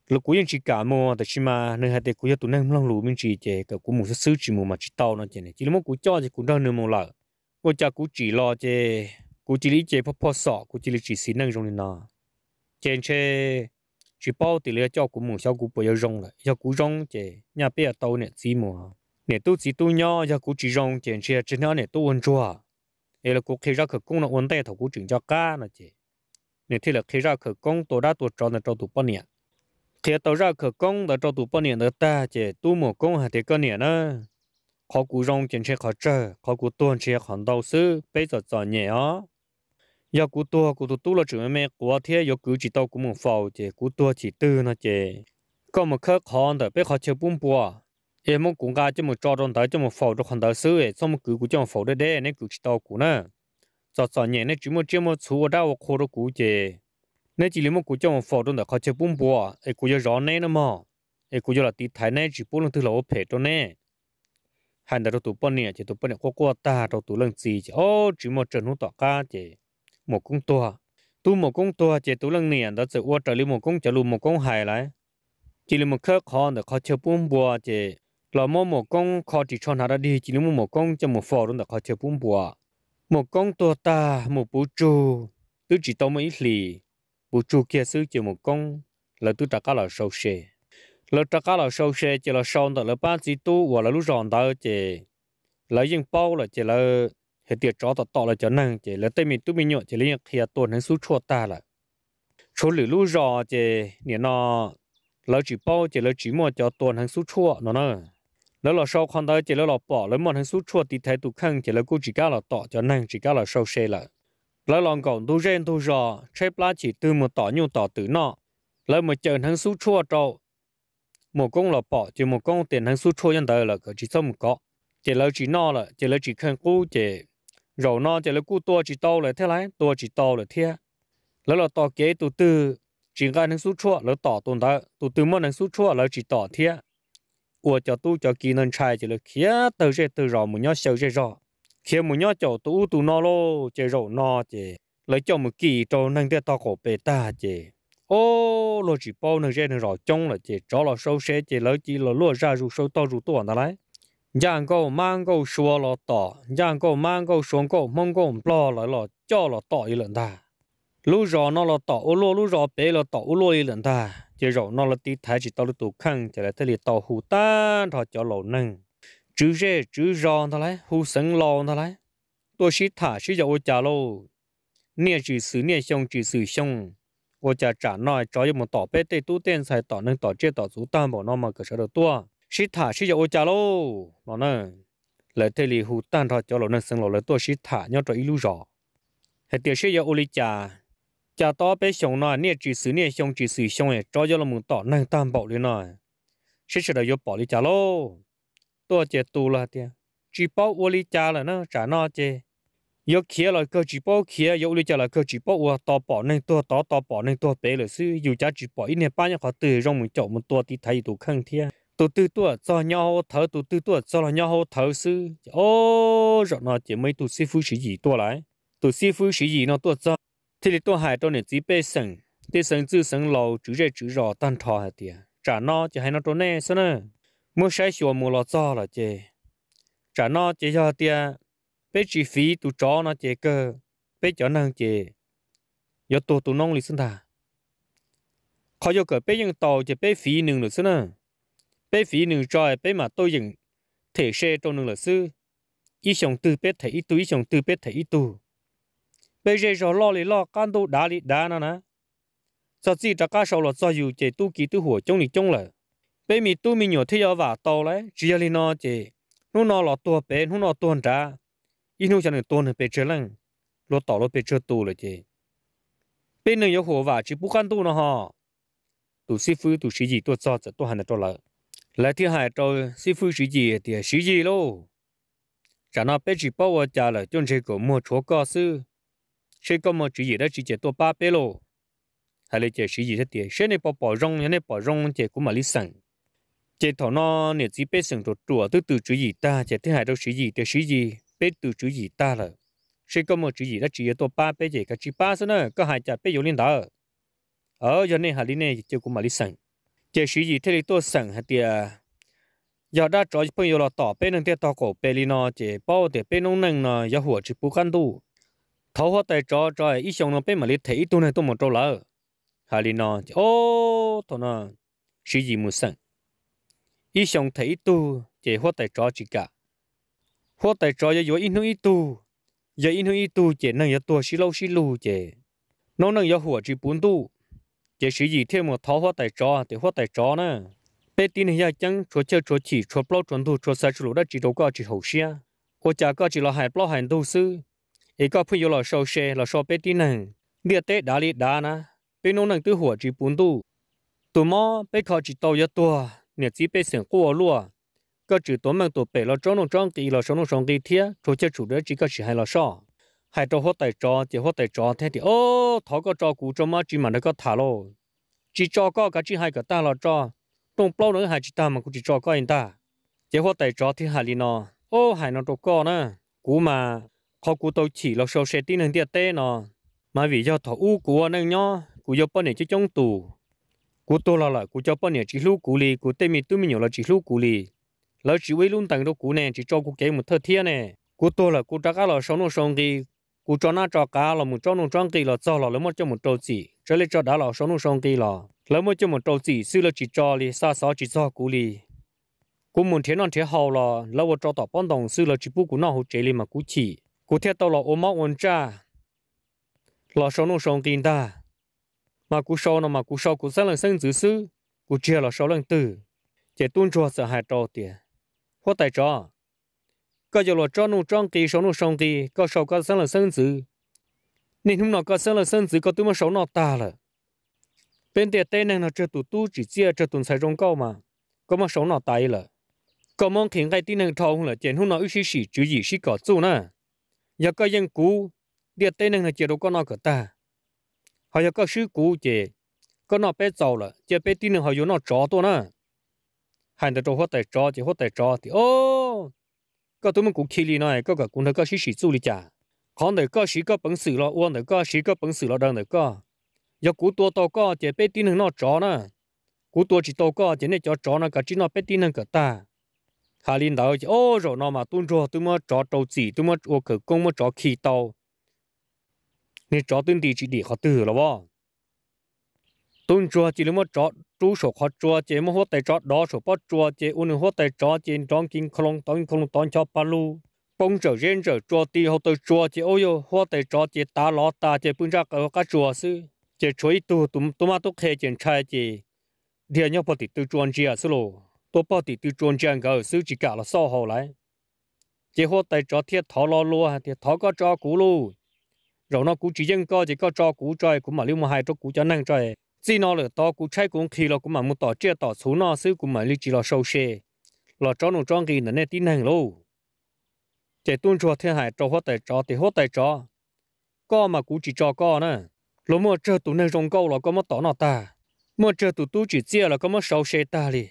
lúc cuối chỉ cả mò tại chỉ mà nơi hạt để cuối tụi năng không lù mình chỉ chè cả cuối một số sứ chỉ một mà chỉ tao nó chè này chỉ lúc cuối cho thì cũng đâu nơi một lợ cô cha cú chỉ lo chè cú chỉ lý chè phò phò sọ cú chỉ lý chỉ xin năng trong này nọ chè chè chỉ bao tỷ lệ cho cú mù sau cú bây giờ rong lại sau cú rong chè nhà bây giờ tàu này chỉ mùa à. này tu chỉ tu nhau giờ cú chỉ rong chè chè chỉ nó này tu ăn chua ấy là cú khi ra khởi công nó ăn tay thầu cú chỉnh cho cá nó chè này thế là khi ra khởi công tổ đã tổ tròn là trâu tụ bao nhiêu thì tàu ra khởi công đã cho tụ bao nhiêu nữa ta chỉ tu một công hạt thì cái nhiều nữa khó cú rong trên xe khó chờ khó cú tuôn xe khó đau sư bây giờ giờ nhẹ ó giờ cú tua cú tu tu là chữ mẹ của thế giờ cứ chỉ tàu cú một phào chỉ cú tua chỉ tư nó chỉ có một khắc khó nữa bây khó chơi bún bùa em muốn cũng ga cho một trò trong tới cho một phào cho khó đau sư ấy xong một cứ cú cho một phào đấy đấy nên cứ chỉ tàu cú nữa giờ giờ nhẹ nên chỉ một chỉ một số đau khó đó cú chỉ nãy chỉ lấy một cú cho một phò trong đó khó chơi bún bùa ấy cú cho rõ nè nó mà ấy cú cho là tí thái nè chỉ bún lần thứ lẩu phê cho nè hàng đầu tụ bún nè chỉ tụ bún qua qua ta đầu tụ lần gì chỉ ô chỉ một trận hút tọa ca chỉ một công tua tu một công tua chỉ tụ lần nè đó sẽ qua trở lấy một công trở luôn một công hài lại chỉ lấy một khớp khó đó khó chơi bún bùa chỉ là mỗi một công khó chỉ cho nó ra đi chỉ lấy một công cho một phò trong đó khó chơi bún bùa một công tua ta một bút chu tứ chỉ tao mới lì bù chu kia sư chỉ một công là tu trả cá là sâu xe là trả cá là sâu xe chỉ là sòn đó là ba chỉ tu hoặc là lúc sòn đó chỉ là những bao là chỉ là hệ tiệt chó tọt tọt là chó năng chỉ là tây mình tu mình nhọ chỉ là những kia tuần hắn xuống chua ta là chỗ lử lúc sòn chỉ niệm nó là chỉ bao chỉ là chỉ mua cho tuần hắn xuống chua nó nè แล้วเราชอบคนเดียวเจแล้วเราปอแล้วมันให้สู้ชั่วติดไทยตุกขังเจแล้วกูจีก้าเราต่อจนนั่งจีก้าเราเศร้าเชละ lỡ lòng gồng tu rèn tu rò chép lá chỉ từ một tỏ nhu tỏ tử nọ lỡ một chờ thằng su chua trâu một công là bỏ chỉ một công tiền thằng su chua nhân đời là có chỉ sớm có chỉ lỡ chỉ nọ là chỉ lỡ chỉ khăn cú chỉ rầu nọ chỉ lỡ cú tua chỉ tàu là thế lái tua chỉ tàu là thế lỡ là tỏ kế tu tư chỉ cái thằng su chua lỡ tỏ tồn tại tu tư mất thằng su chua lỡ chỉ tỏ thế ủa cho tu cho kỳ nên trai chỉ lỡ khía từ rè từ rò một nhó sầu rè rò khi một nhớ cháu tú tú nó lo chế rổ nó chế lấy cho một kỳ cho nâng đeo to cổ bề ta chế ô lo chỉ bao nâng trên rổ trông là chế cho là sâu xe chế lấy chỉ là lúa ra rủ sâu to rủ tuần đó đấy giang câu mang câu xua lo tỏ giang câu mang câu xuống câu mong câu lo lại lo cho lo tỏ ý lần ta lú rò nó lo tỏ ô lô lú rò bể lo tỏ ô lô ý lần ta chế rổ nó là tí thái chỉ tao tụ khăn chế lại thế li tao hù ta thọ cho lẩu nâng chú rê chú ròn thôi lấy hú sấn lòn thôi lấy tôi xí thả xí dầu chả lô nè chỉ xử nè xong chỉ xử xong ô chả trả nói cho một tỏ bé tê tu tiền xài tỏ nâng tỏ chê tỏ chú tam bảo nó mà cỡ sở được tua xí thả xí dầu chả lô nó nè lại thế lì hú tan thọ cho lô nâng sấn lô lại tôi xí thả nhau cho ilu rõ hệ tiền xí dầu ô li chả chả tỏ bê xong nói nè chỉ xử nè xong chỉ xử xong ấy cho cho một tỏ nâng tam bảo lên nói xí xí đầu yếu bảo li chả lô ตัวเจตูละเตียจีป้าวลิจาละนะจานอเจยกเขียเลยก็จีป้าเขียยกลิจาละก็จีป้าวัวต่อปอหนึ่งตัวต่อต่อปอหนึ่งตัวเป๋เลยซื้ออยู่จ้าจีป้าอีเนี่ยป้าเนี่ยขอตื่นร้องมึงเจาะมึงตัวตีไทยตัวข้างเทียตัวตื้อตัวจอ nhau เถอตัวตื้อตัวจอ nhau เถอซื้อโอ้รอนอเจไม่ตัวซีฟูสีหยีตัวไรตัวซีฟูสีหยีเนาะตัวจอที่ตัวหายตัวเนี่ยจีเป้สังที่สังจื้อสังเราจื้อเร่จื้อรอตั้นทอหาเตียจานอจะให้นอตัวแน่ซะเนอะ mua sai sửa mua lọ zả là chê trả nó chỉ cho tia bé chi phí tụ chó nó chê cơ bé chó năng chê giờ tụ tụ nông lì sinh ta. khó cho cỡ bé dân tàu chê bé phí nương được xin nè. bé phí nương cho bé mà tôi dừng thể xe trong nương là sư ít xong từ bé thể ít tu ít sống từ bé thể ít tu bé dễ cho lo lì lo can tu đá lì đá nó nè Sau khi trả cá sầu là do dù chê tu kỳ tu hùa chống lì chống lại bé mi tu mi nhỏ thấy ở vả to lấy chỉ là nó chỉ nó nó lọ tua bé nó nó tuôn ra ít nó chẳng được tuôn bé chơi lăng lọ tỏ lọ bé chơi tu rồi chỉ bé nó có hồ vả chỉ bu can tu nó ha tu sư phụ tu sĩ gì tu cho cho tu hành tu lợi lại thứ hai cho sư phụ sĩ gì thì sĩ gì luôn chẳng nó bé chỉ bảo vợ cha là chuẩn chế của mua chỗ cơ sư chế có một chỉ gì đó chỉ chỉ tu ba bé luôn hay là chỉ sĩ gì thế thì sẽ này bỏ bỏ rong này bỏ rong chế cũng mà lý sẵn chế thọ nó nè chỉ biết sừng rồi chùa từ từ chữ gì ta chế thế hại đâu chữ gì để chữ gì biết từ chữ gì ta là sẽ có một chữ gì đó chỉ ở tổ ba biết gì cả chữ ba số nữa có hai chữ biết dấu liên đó ở giờ này hà lý này chế cũng mà lý sừng chế chữ gì thế thì tôi sừng hạt tiệt giờ đã cho những 朋友了ต่อเป็นนั่นเตี้ยต่อกูเป็นลีนอเจ็บป้อเตี้ยเป็นน้องนั่งนอยาหัวจิปูกันดูเขาหัวแต่จอจอยอีช่องนอเป็นมาลิเทีตัวนั้นตัวมันโตแล้วฮาลีนอเจ็บโอ้ตัวนั้นชื่อจีมุสัง ít xong thấy tu chỉ hoa tài trò chỉ cả hoa tài trò giờ ít nuôi tu giờ ít nuôi tu chỉ năng giờ tua xí lâu xí lù chỉ nó năng giờ hùa chỉ bốn tu chỉ sử gì thêm một tháo hoa tài trò thì hoa tài trò nè bé tin này giờ chẳng chỗ chơi chỗ chỉ chỗ bao chuẩn tu chỗ sai chỗ đó chỉ đâu có chỉ hậu xia cô cha có chỉ là hại bao hại tu sư ý có phải là sâu xe là sâu bé tin này địa tế đá lý đá na bên nó năng tư hùa chỉ bốn tu tụi mò bé khó chỉ tàu giờ tua nhiệt chỉ bị sừng qua lúa cơ chữ tốn mang tổ bể lo trống nông trống kỳ lo sống nông sống kỳ thiết chỗ chơi chủ đỡ chỉ có chỉ hai lo sọ hai trò hoa tài trò chỉ hoa tài trò thế thì ô thọ cái trò cũ cho mà chỉ mà nó có thả lo chỉ trò cái cái chỉ hai cái ta lo trò trong bao nữa hai chỉ ta mà cũng chỉ trò có anh ta chỉ hoa tài trò thì hai li nó ô hai nó trò có nè, cũ mà khó cũ tôi chỉ lo sau sẽ tin hơn tiệt tê nó mà vì do thọ u của nên nhó cũ do bao này chỉ chống tù cú tô là là cú cho bao nhiêu chỉ lú cú li cú tê mi tu mi nhiều là chỉ lú cú li lỡ chỉ với luôn tặng đâu cú nè chỉ cho cú kể một thơ thiên nè cú tô là cú trả cá là sáu nô sáu kỳ cú cho na cho cá là một cho nô cho kỳ là cho là lấy một cho một trâu chỉ cho lấy cho đã là sáu nô sáu kỳ là lấy một cho một trâu chỉ sư là chỉ cho li xa xó chỉ cho cú li cú muốn thế non thế hậu là lỡ một cho tỏ bón đồng sư là chỉ bu cú nào hỗ chế li mà cú chỉ cú theo tao là ôm máu ôn cha là sáu nô sáu kỳ ta mà cú sâu nó mà cú sâu cú sẽ lần sinh dữ sư cú chia là sáu lần tử chỉ tuôn chùa sợ hại trò tiền hoa tài trò có giờ là cho nụ trong kỳ số nụ sông kỳ có sâu có sẽ lần sinh dữ nên hôm nọ có sẽ lần sinh dữ có tôi mà sáu nọ ta là bên tiệt tây này nó chưa tụ tu chỉ chia chưa tuần sai trong câu mà có mà sáu nọ tay là có mong khiến cái tin này thông là chuyện hôm nọ ít sĩ xí chứ gì xí cỏ chú nè giờ có dân cú tiệt tây này nó chỉ đâu có nọ cả ta họ có sư cũ chị có nó bé giàu là chị bé tin họ có nó chó to nè hàng đầu họ tài chó chị họ tài chó thì ô có tụi mình cũng khi đi này có cả cũng nó có sĩ sĩ du lịch chả họ này sĩ có bản sự lo uo này có sĩ có bản sự lo đang này có giờ cũ tua to có chị bé tin nó chó nè cũ tua chỉ to có chị này chó chó nó chỉ nó bé tin nó cả ta hà linh đạo chị ô rồi nó mà tuôn rồi tụi mình chó trâu chỉ tụi mình uo khử công mà chó khí tàu nên chó tuân chỉ để khó từ là vâng tuân chỉ là một chó chú sổ khó chùa chỉ một hốt tay đó sổ bắt chùa chỉ uống hốt tay chó chỉ trong kinh không tông không tông cho palu bông trở rên trở chùa ti hốt tay chùa chỉ ôi yo hốt tay chó chỉ tá ló ta chỉ bưng ra cái cái chùa sư chỉ chuối tu tụm mà tu khe chuyện trai chỉ thì nhau bắt thì tự chuồn chia sư lô tôi bắt thì tự chuồn chia cái sư chỉ cả là sau hậu lại chỉ hốt tay chó thiệt thọ lo lo thì thọ có chó luôn rồi nó cũng chỉ dân có chỉ có cho cú chơi cũng mà lưu mà hai cho cú cho năng chơi chỉ nó là to cú chạy cũng khi là cũng mà một tỏ chia tỏ số nó xứ cũng mà lưu chỉ là sâu xe là cho nó trang gì nữa nên tin hàng lâu chỉ tuân cho thiên hải cho hết tài cho thì hết tài cho có mà cú chỉ cho có nè, lỗ mua chơi tụ năng trong câu là có mất tỏ nó ta mua chơi tụ tu chỉ chia là có mất sâu xe ta đi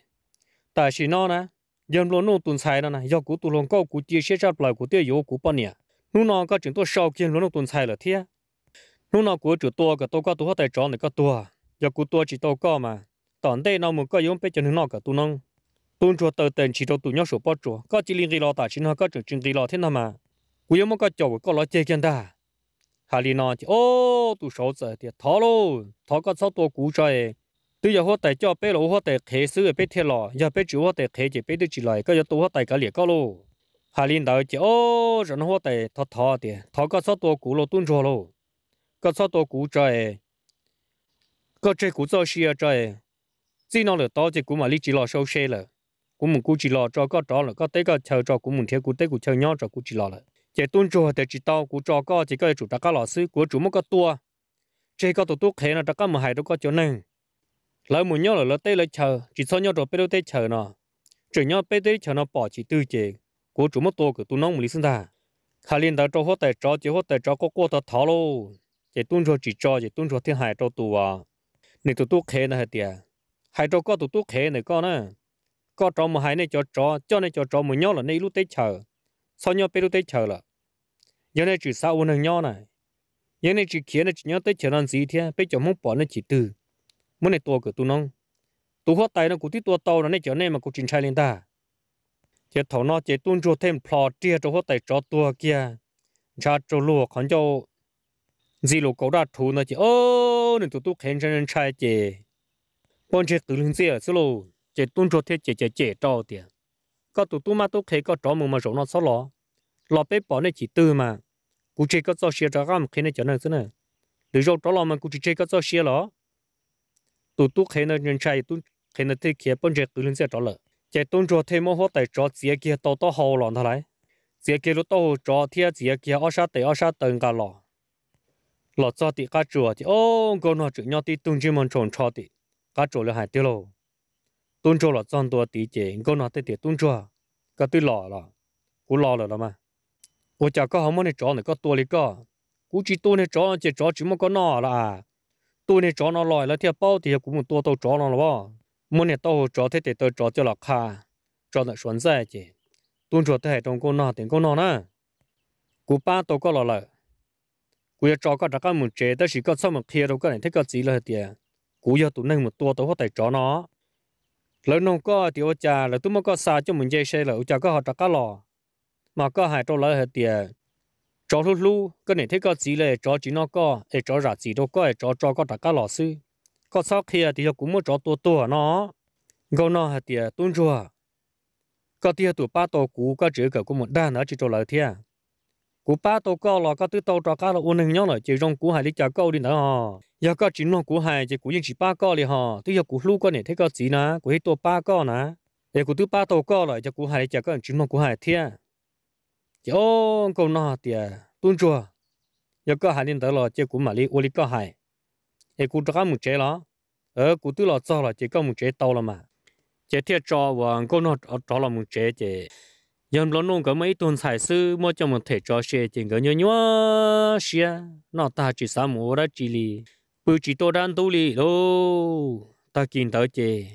tại chỉ nó nè dân luôn nô tuần sai nè do cú tụ lòng câu cú chia xe cho lại cú tiêu yếu cú bao nhiêu lúc nào các chúng tôi sau kia luôn tồn tại là thế lúc nào của chủ tôi cái tôi có tôi tại tròn này cái tôi à. giờ của tôi chỉ tôi có mà tận đây nào một cái giống bây giờ nó cái tôi nông tôi cho tôi tiền chỉ cho tôi nhóc số bao chỗ các chỉ liên kỳ lo tài chính họ các chủ chính kỳ lo thế nào mà của giống một cái chỗ có lo chơi kia ta à. hà li nó chỉ ô tôi số giờ thì thọ luôn thọ cái số tôi cũ chơi tôi giờ họ tại cho bé lỗ họ tại khế sứ bé thế lò giờ bé chú họ tại khế chỉ bé tôi chỉ lại các giờ tôi họ tại cả liệt các luôn hà linh đạo chỉ ô rồi nó hoa tệ thọ thọ thì thọ có số tổ cũ lô tuân cho lô có số tổ cũ trời có chơi cũ cho ở trời chỉ nó là to chỉ cũ mà lý chỉ lo sâu xe là cũ mình cũ chỉ lo cho có đó là có tới có chờ cho cũ mình theo cũ tới cũ chờ nhau cho cũ chỉ lo là chỉ tuân cho thì chỉ tao cũ cho có chỉ có chủ đã có lọ sư của chủ mới có tua chỉ có tổ tuốt thế là đã có mà hai đâu có chỗ nâng lỡ muốn nhau là lỡ tới lỡ chờ chỉ so nhau rồi tới tới chờ nó chỉ nhau tới tới chờ nó bỏ chỉ tư chế cố chủ mất tổ cứ tụi nó mới sinh ta, khá liên đã cho hết tài cho chỉ hết tài cho có qua ta tháo lô chỉ tuân cho chỉ cho chỉ tuân cho thiên hải cho tụi à nên tụi tụi khé này tiệt hải cho có tụi tụi khé này có nè có cho mà hải này cho cho cho này cho cho một nhau là này lúc tết chờ sau nhau bây lúc tết chờ là giờ này chỉ sao uống nhau này giờ này chỉ khiến này chỉ nhau tết chờ làm gì thế bây giờ muốn bỏ nó chỉ từ muốn này tua cửa tụi nó tụi hết tài nó cũng tí tua tàu là này trở nên mà cũng chính trai lên ta chế thầu nó chế tuân chủ thêm phò tia cho hốt tại cho tua kia cha cho lúa còn cho dì lúa cổ đã thu nó chế ô nên tụt tụt khen chân chạy, chế bọn chế tự linh dễ xí lô chế tuân chủ thêm chế chế chế cho tiền có tụt tụt mà tụt khen có chó mồm mà rổ nó xóa lọ lọ bé bỏ này chỉ tư mà cụ chế có cho xe cho các khen này cho nên xí này từ rổ đó lọ mà cụ chế có cho xe lọ tụt tụt khen nó chân trai tụi khen nó thế kia bọn chế tự linh dễ cho lợ chỉ tuân cho thêm một hốt tại cho chỉ kia tao tao hậu lòng thôi lại chỉ kia lúc tao cho thiên chỉ kia ở sát tại ở sát tận cả lò lò cho thì cá chùa thì ô con nó chữ nhau thì tuân chỉ mong tròn cho thì cá chùa là hai tiêu lô tuân cho lò chọn tua tí chỉ con nó thì thì tuân cho cá tuy lò lò cú lò rồi mà cú chả có hôm nay chó này có tua lý có cú chỉ tuân này chó chỉ chó chỉ một con nọ là tuân này chó nó lòi là theo bao thì cũng một tua tàu chó nó là bao mỗi ngày tôi cho thịt thì tôi cho cho là kha cho là xuân dễ chứ tuần cho thế trong cô nọ tiền cô nọ nè cú ba tôi có là là cú cho có đặc cái một chế tới chỉ có xong một kia đâu có này thế có gì là tiền cú giờ tụi nên một tua tôi có thể cho nó lớn nông có thì ô cha là tụi mới có xa cho mình dây xe là ô cha có họ đặc cái lò mà có hai tôi là tiền cho lu lu cái này thế có gì là cho chỉ nó có để cho ra gì đâu có để cho cho có đặc cái lò xí có sao kia à, thì cũng muốn cho tổ tổ nó gấu nó hạt tiền tuôn chùa có tiền tổ ba tổ cũ có chữ cái cũng một đan nữa chỉ cho lời thiên cú ba tổ cao là có tứ tổ cho cá là uốn hình nhau rồi chỉ rong cú hai lý chả câu đi nữa giờ có chỉ nó cú hải chỉ cú những chỉ ba cao liền hò tứ giờ cú lu con này thấy có gì nè cú hết tổ ba cao nè để cú tứ ba tổ cao rồi chỉ cú hải lý có chỉ nó cú hải thiên chỉ ô câu nó tiền tuôn chùa giờ có hai lên tới rồi chỉ cú mà lý uốn lý có hải thì cụ cho các một chế là ở ờ, cụ tư là cho là chỉ có một chế tàu là mà chế thiệt cho và cô nó cho là một chế chế dân lớn nông có mấy tuần thải sư mà cho mình thể cho xe chỉ có nhớ nhớ xe nó ta chỉ sáu mùa đó chỉ lì bự chỉ tôi đang tu lì đâu ta kinh tới chế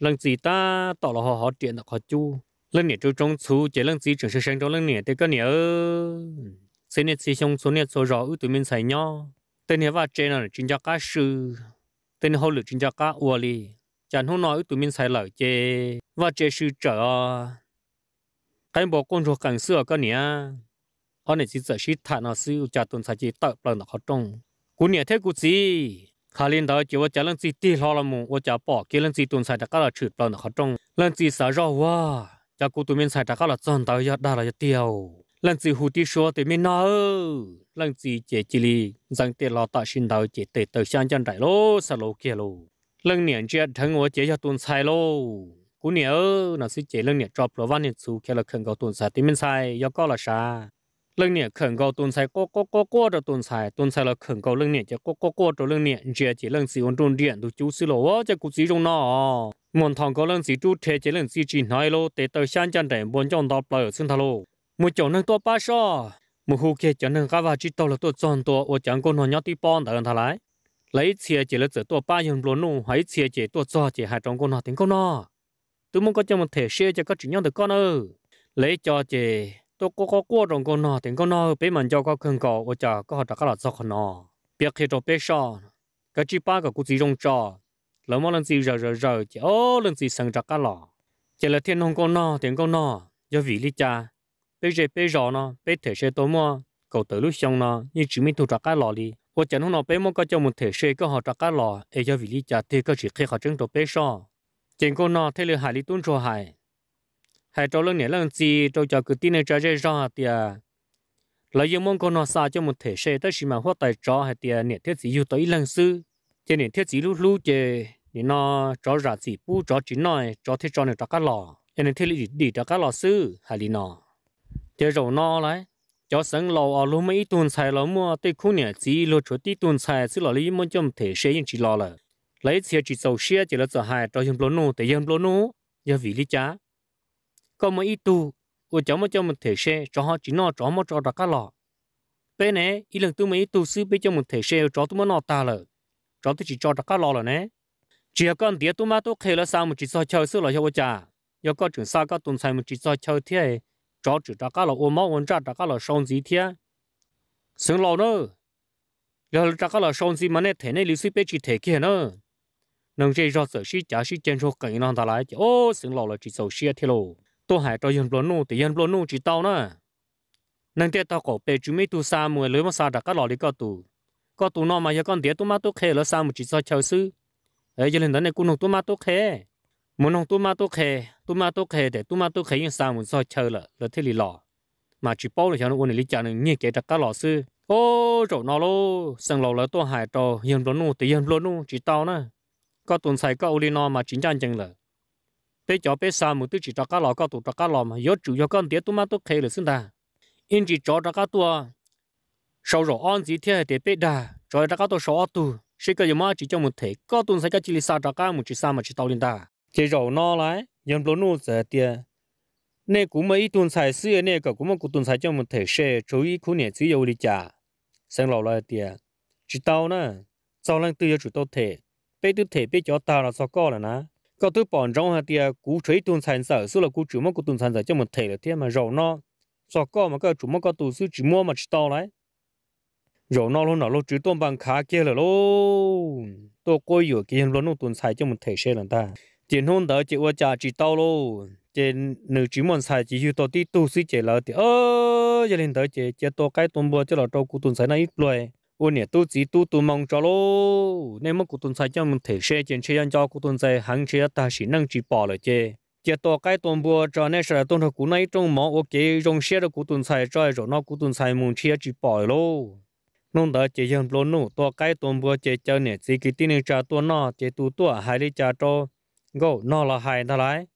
lần gì ta tỏ là họ họ chuyện là họ chu lần này tôi trong chú chế lần gì trường sinh trong lần này cái có nhớ xin nhận xin xong số nhận số rõ ưu tụi mình xài nhau tên hiệp vợ trên là chính cho cá sư tên hậu lực chính cho cá ua li chẳng hôm nói tụi mình sai lỡ chê vợ chê sư trở cái bộ con ruột càng xưa cái nè họ này chỉ sợ shit thà nó siêu cha tuần sai chỉ tập lần nó khó trông cú nè thế cú gì khá lên đó tiêu lần gì hủ tí số thì mình nói lần gì chế chỉ li rằng tiền lo tạ xin đầu chế tệ tờ sang chân đại lô sao lô kia lô lần niệm chuyện thằng ngồi chế cho tuần sai lô cú niệm nó sẽ chế lần niệm drop lô văn niệm su kia là khẩn cầu tuần sai thì mình sai do có là sa lần niệm khẩn cầu tuần sai có có có có rồi tuần sai tuần sai là khẩn cầu lần niệm chế có có có rồi lần niệm chuyện chỉ lần gì ôn tuần điện tụ chú sư lô cho cú sĩ trong nó muốn thằng có lần gì chú thế chế lần gì chỉ nói lô tệ tờ sang chân đại muốn trong đó bao giờ xin lô một chỗ nâng to ba so một khu kia chỗ nâng cá vào chỉ tàu là tôi chọn tôi ở chẳng con nó nhóc tí bon tại thằng lại, lấy chia chỉ là chỉ tôi ba dùng luôn nụ hãy chia chỉ tôi cho chỉ hai trong con nó tiếng con nó tôi muốn có cho một thể xe cho các chị nhau được con ơi lấy cho chị tôi có có qua trong con nó tiếng con nó bé mình cho có cần cầu ở chợ có họ đặt các loại sọc nó biết khi cho bé so các chị ba cái cũng chỉ trong cho lỡ mà lần gì rồi rồi rồi chỉ ô lần gì sang đặt các lọ chỉ là thiên không con nó tiếng con nó do vì lý cha bây giờ bây giờ nó bây thể xe tối mua cầu tới lúc xong nó như chỉ mình thu trả cái lò đi hoặc chẳng hôm nào bây mua có cho một thể xe có họ trả cái lò ấy cho vì lý trả thì cái chỉ khi họ chứng đồ bây giờ chẳng cô nó thấy là hải lý tuân cho hải hải trâu lưng nhảy lưng gì trâu cho cái tin này trả ra ra thì là yêu mong cô nó xa cho một thể xe tới chỉ mà hoa tài trò hay thì nhảy thiết gì yêu tới lưng sư trên nhảy thiết gì lúc lúc chơi thì nó trò ra gì bu trò chỉ nói trò thiết trò này trả cá lò nên thiết lý đi trả cá lò sư hải lý nó tiêu rồi no lại cho sinh lò ở lúc mấy tuần xài lò mua tê khu nhà chỉ lò chỗ tí tuần xài xí lò lý mong chồng thể xe yên chỉ lò lờ lấy xe chỉ sầu xe chỉ là sợ hại cho dân lô nô tê dân lô nô do vì lý chá có mấy ít tu chỗ cháu mong chồng thể xe cho họ chỉ no cho mong cho đặc cái lò bé nè ý lần tôi mấy tu sư bây cho một thể xe cho tôi mong nó ta lờ cho tôi chỉ cho đặc cái lò lờ nè chỉ còn tía tôi mà tôi khề là sao một chỉ so chơi xí lò cho cha do có trường sao có tuần xài một chỉ cho chơi thế à? cho chữ trả cá là ôm máu ôn trả trả cá là sông gì thế nữa giờ trả cá là sông gì mà nè thế này lưu sĩ bé chỉ thế kia nữa nông chơi cho sở sĩ trả sĩ chân số cảnh nó ta lại ô sướng là chỉ sầu sĩ thế lô tôi cho dân luôn nô thì dân luôn nô chỉ tao nữa nâng tiếc tao cổ bé chú mấy tu sa mùa lưới mà sa trả cá lò đi có tù có tù nó mà giờ con đĩa tu má tu là sa một chỉ sao chờ sư ấy giờ lên đó này cũng nông tu má tu muốn nông tu ma tu khề tu ma tu khề để tu ma tu khề những sao mình soi chơi là là thế lò mà chỉ bao là cho nó uống lý chán nên như kể đặt các lò sư ô chỗ nào lô sang lò là tu hải đồ, yên luôn nu tự yên luôn nu chỉ tao nè có tuần sai có uli nó mà chính trang chân là bây giờ bây sao muốn tôi chỉ đặt các lò có tụ đặt các lò mà yếu chủ yếu con tiếc tu ma tu khề là xin ta in chỉ cho đặt các tua sau rồi on gì thế để bây đa, cho đặt các tua sau tu sẽ có gì mà chỉ cho một thể có tuần sai cái chỉ là sao cho các một chỉ sao mà chỉ tao lên ta chỉ rầu no lại dân lúa nu giờ tiền nè cũng ít tuần xài xưa nè cả cũng một tuần xài cho một thể xe chú ý khu nè chỉ yêu đi chả sang lầu lại tiền chỉ tao nè sau lần tư chú tao thể bé tư thể bé cho tao là sao có là nà? có tư bọn trong hạt tiền cú chuối tuần xài sợ số là cú chủ mất cú tuần xài sợ cho một thể là thế mà rầu no sao có mà cái chủ mất có tu sư chỉ mua mà chỉ tao lại rồi nó luôn nó luôn chỉ tôm bằng khá kia là luôn tôi coi ở kia luôn nó tuần xài cho một thể xe là ta chỉ nôn đó chỉ qua trả chỉ tao lô chỉ nữ chỉ muốn sai chỉ hưu tao đi tu sĩ chỉ lỡ thì ơ giờ lên đỡ chỉ chỉ tao cái tuần bữa chỉ là tao cụ tuần xài này ít rồi ôn nè tu chỉ tu tu mong cho lô nên mà cụ tuần xài cho mình thể xe chỉ xe ăn cho cụ tuần xài hàng xe ta chỉ năng chỉ bỏ rồi chứ chỉ tao cái tuần bữa cho nên sẽ tuần thằng cụ này trong mỏ ok trong xe đó cụ tuần xài cho rồi nó cụ tuần xài muốn xe chỉ bỏ lô nông đó chỉ dân lo nụ tao cái tuần bữa chỉ cho nè chỉ cái tin cho trả tuần nọ chỉ tu tu hai đi trả cho go nó là hai nó lại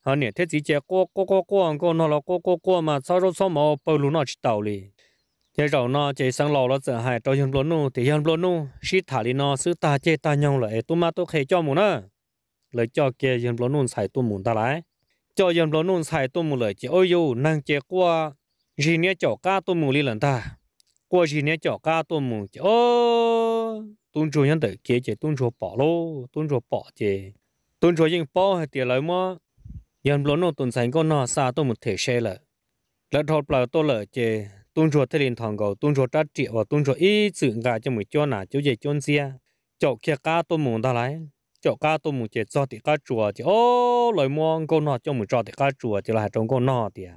họ nè thế chỉ chơi qua qua qua qua go nó là qua qua qua mà sao rồi sao mà bầu lũ nó chỉ đầu đi thế rồi nó chỉ sang lò nó sợ hại cho dân luôn nu thì dân luôn nu xí thả đi nó xứ ta chơi ta nhau lại tu mà tu khai cho mù nữa lại cho kia dân luôn nu xài tôi mù ta lại cho dân luôn nu xài tôi mù lại chỉ ôi yêu năng chơi qua gì nè cho cá tu mù đi lần ta qua gì nè cho cá tu mù chỉ ô tuân chủ nhân tử kia chỉ tuân chủ bỏ lô tuân chủ bỏ chỉ tôn rồi những bao hay tiền lời mà nhân lớn nó tôn sáng con nó xa tôi một thể xe là lỡ thọt là tôi lỡ chê tôn rồi thế liền thằng cầu tôn rồi trát triệu và tôn rồi ít sự gà cho một cho nà chú về cho xe chỗ kia cá tôi muốn ta lại chỗ cá tôi muốn chê cho thì cá chùa thì ô lời mong con nó cho một cho thì cá chùa thì là trong con nó tiền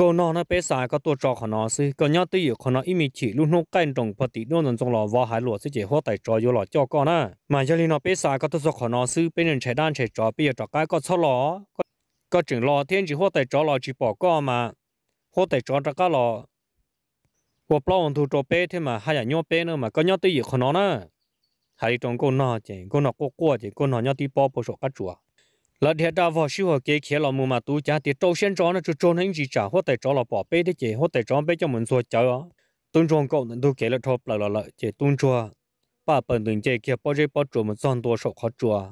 ก็นอนเป็นสายก็ตัวจอขนาดสิก็ยอดตีอยู่ขนาดอิมิจิลูกน้องกันตรงปฏิีนู่นนั่นรงล่อว่าหายหลัวสิเจ้าหัวใจจออยู่หล่อเจ้าก็น่ะมาเจริญนอนเป็นสายก็ตัวขนาดสิเป็นเงินใช้ด้านใช้จอเปียจอกายก็ชะลอก็จึงรอเทียนจีหัวใจจอหล่อจีบอกก็มาหัวใจจอจะก็หล่ว่าปล้องุ่กจอเป้เท่ามาหายยอดเป้เนอะมาก็ยอดตีอยู่ขนาดน่ะหายตรงก็นอนเจ้ก็นอนก็กลัวเจ้ก็นอนยอดตีปอปุ๊บก็จัว là địa đạo vào siêu hợp kế khía là mua mà tu cha thì trâu sen chó nó chú trôn hình gì trả hoặc tại chó là bỏ bê thế chế hoặc tại chó bê cho mình rồi chơi đó tuân tròn cậu nên tu kế là thộp là là là chế tuân chua ba phần đường chế kia bao giờ bao chua mình son tua số khó chua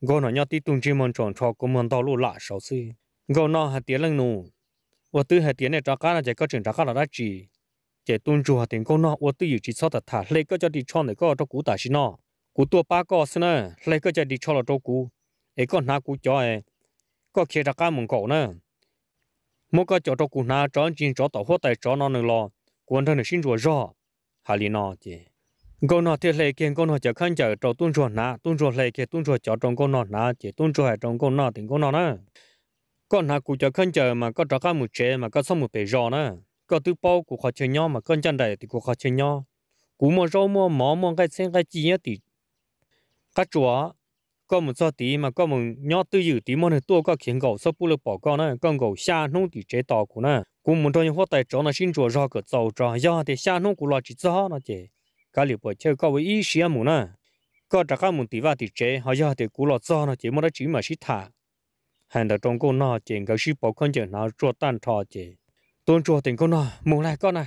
gò nó nhau tí tuân chỉ mình chọn cho cũng mình đau lũ lạ sáu xí gò nó hạt tiền lăng nụ và tư hạt tiền này trả cá là chế có chuyện trả cá là đã chỉ chế tuân chua hạt tiền gò nó và tư dự chỉ sau thật thả lấy cái cho đi chọn để có cho cú tài xí nó cú tua ba có xí nè lấy cái cho đi chọn là cho cú ấy con na cú cho ấy có khi ra cá mùng cổ nữa mỗi cái chỗ cho cú na chọn chín chỗ tàu hoa tài chỗ nó nữa lo quân thân được sinh rùa rõ hà lý nọ chứ con nó thiệt lệ kiện con nó chợ khăn chở chỗ tuôn rùa na tuôn rùa lệ kiện tuôn rùa chợ trong con nó na chỉ tuôn rùa trong con nó thì con nó nữa con na cú chở khăn chở mà có trả cá mùng chế mà có xong một bể rõ nữa có tứ bao của khó chơi nhau mà con chân đầy thì của khó chơi nhau cú mua rau mua mỏ mua cái sen cái chi á thì các chúa có một số tí mà có một nhỏ tư dự tí món tua có khiến gầu số bù lực bỏ con này con gầu xa nông tí chế tỏ của này cũng muốn cho những hoa tài trốn là sinh chùa ra cửa tàu trò do thì xa nông của lo chỉ do nó chế cái liệu bởi chơi có với ý xí mù nó có trả các một tí và tí chế họ do thì cú lo do nó chế mà nó chỉ mà xí thả hàng đầu trong cô nó chế cái xí bỏ con chế nó chùa tan trò chế tôn chùa tình cô nó mù lại con này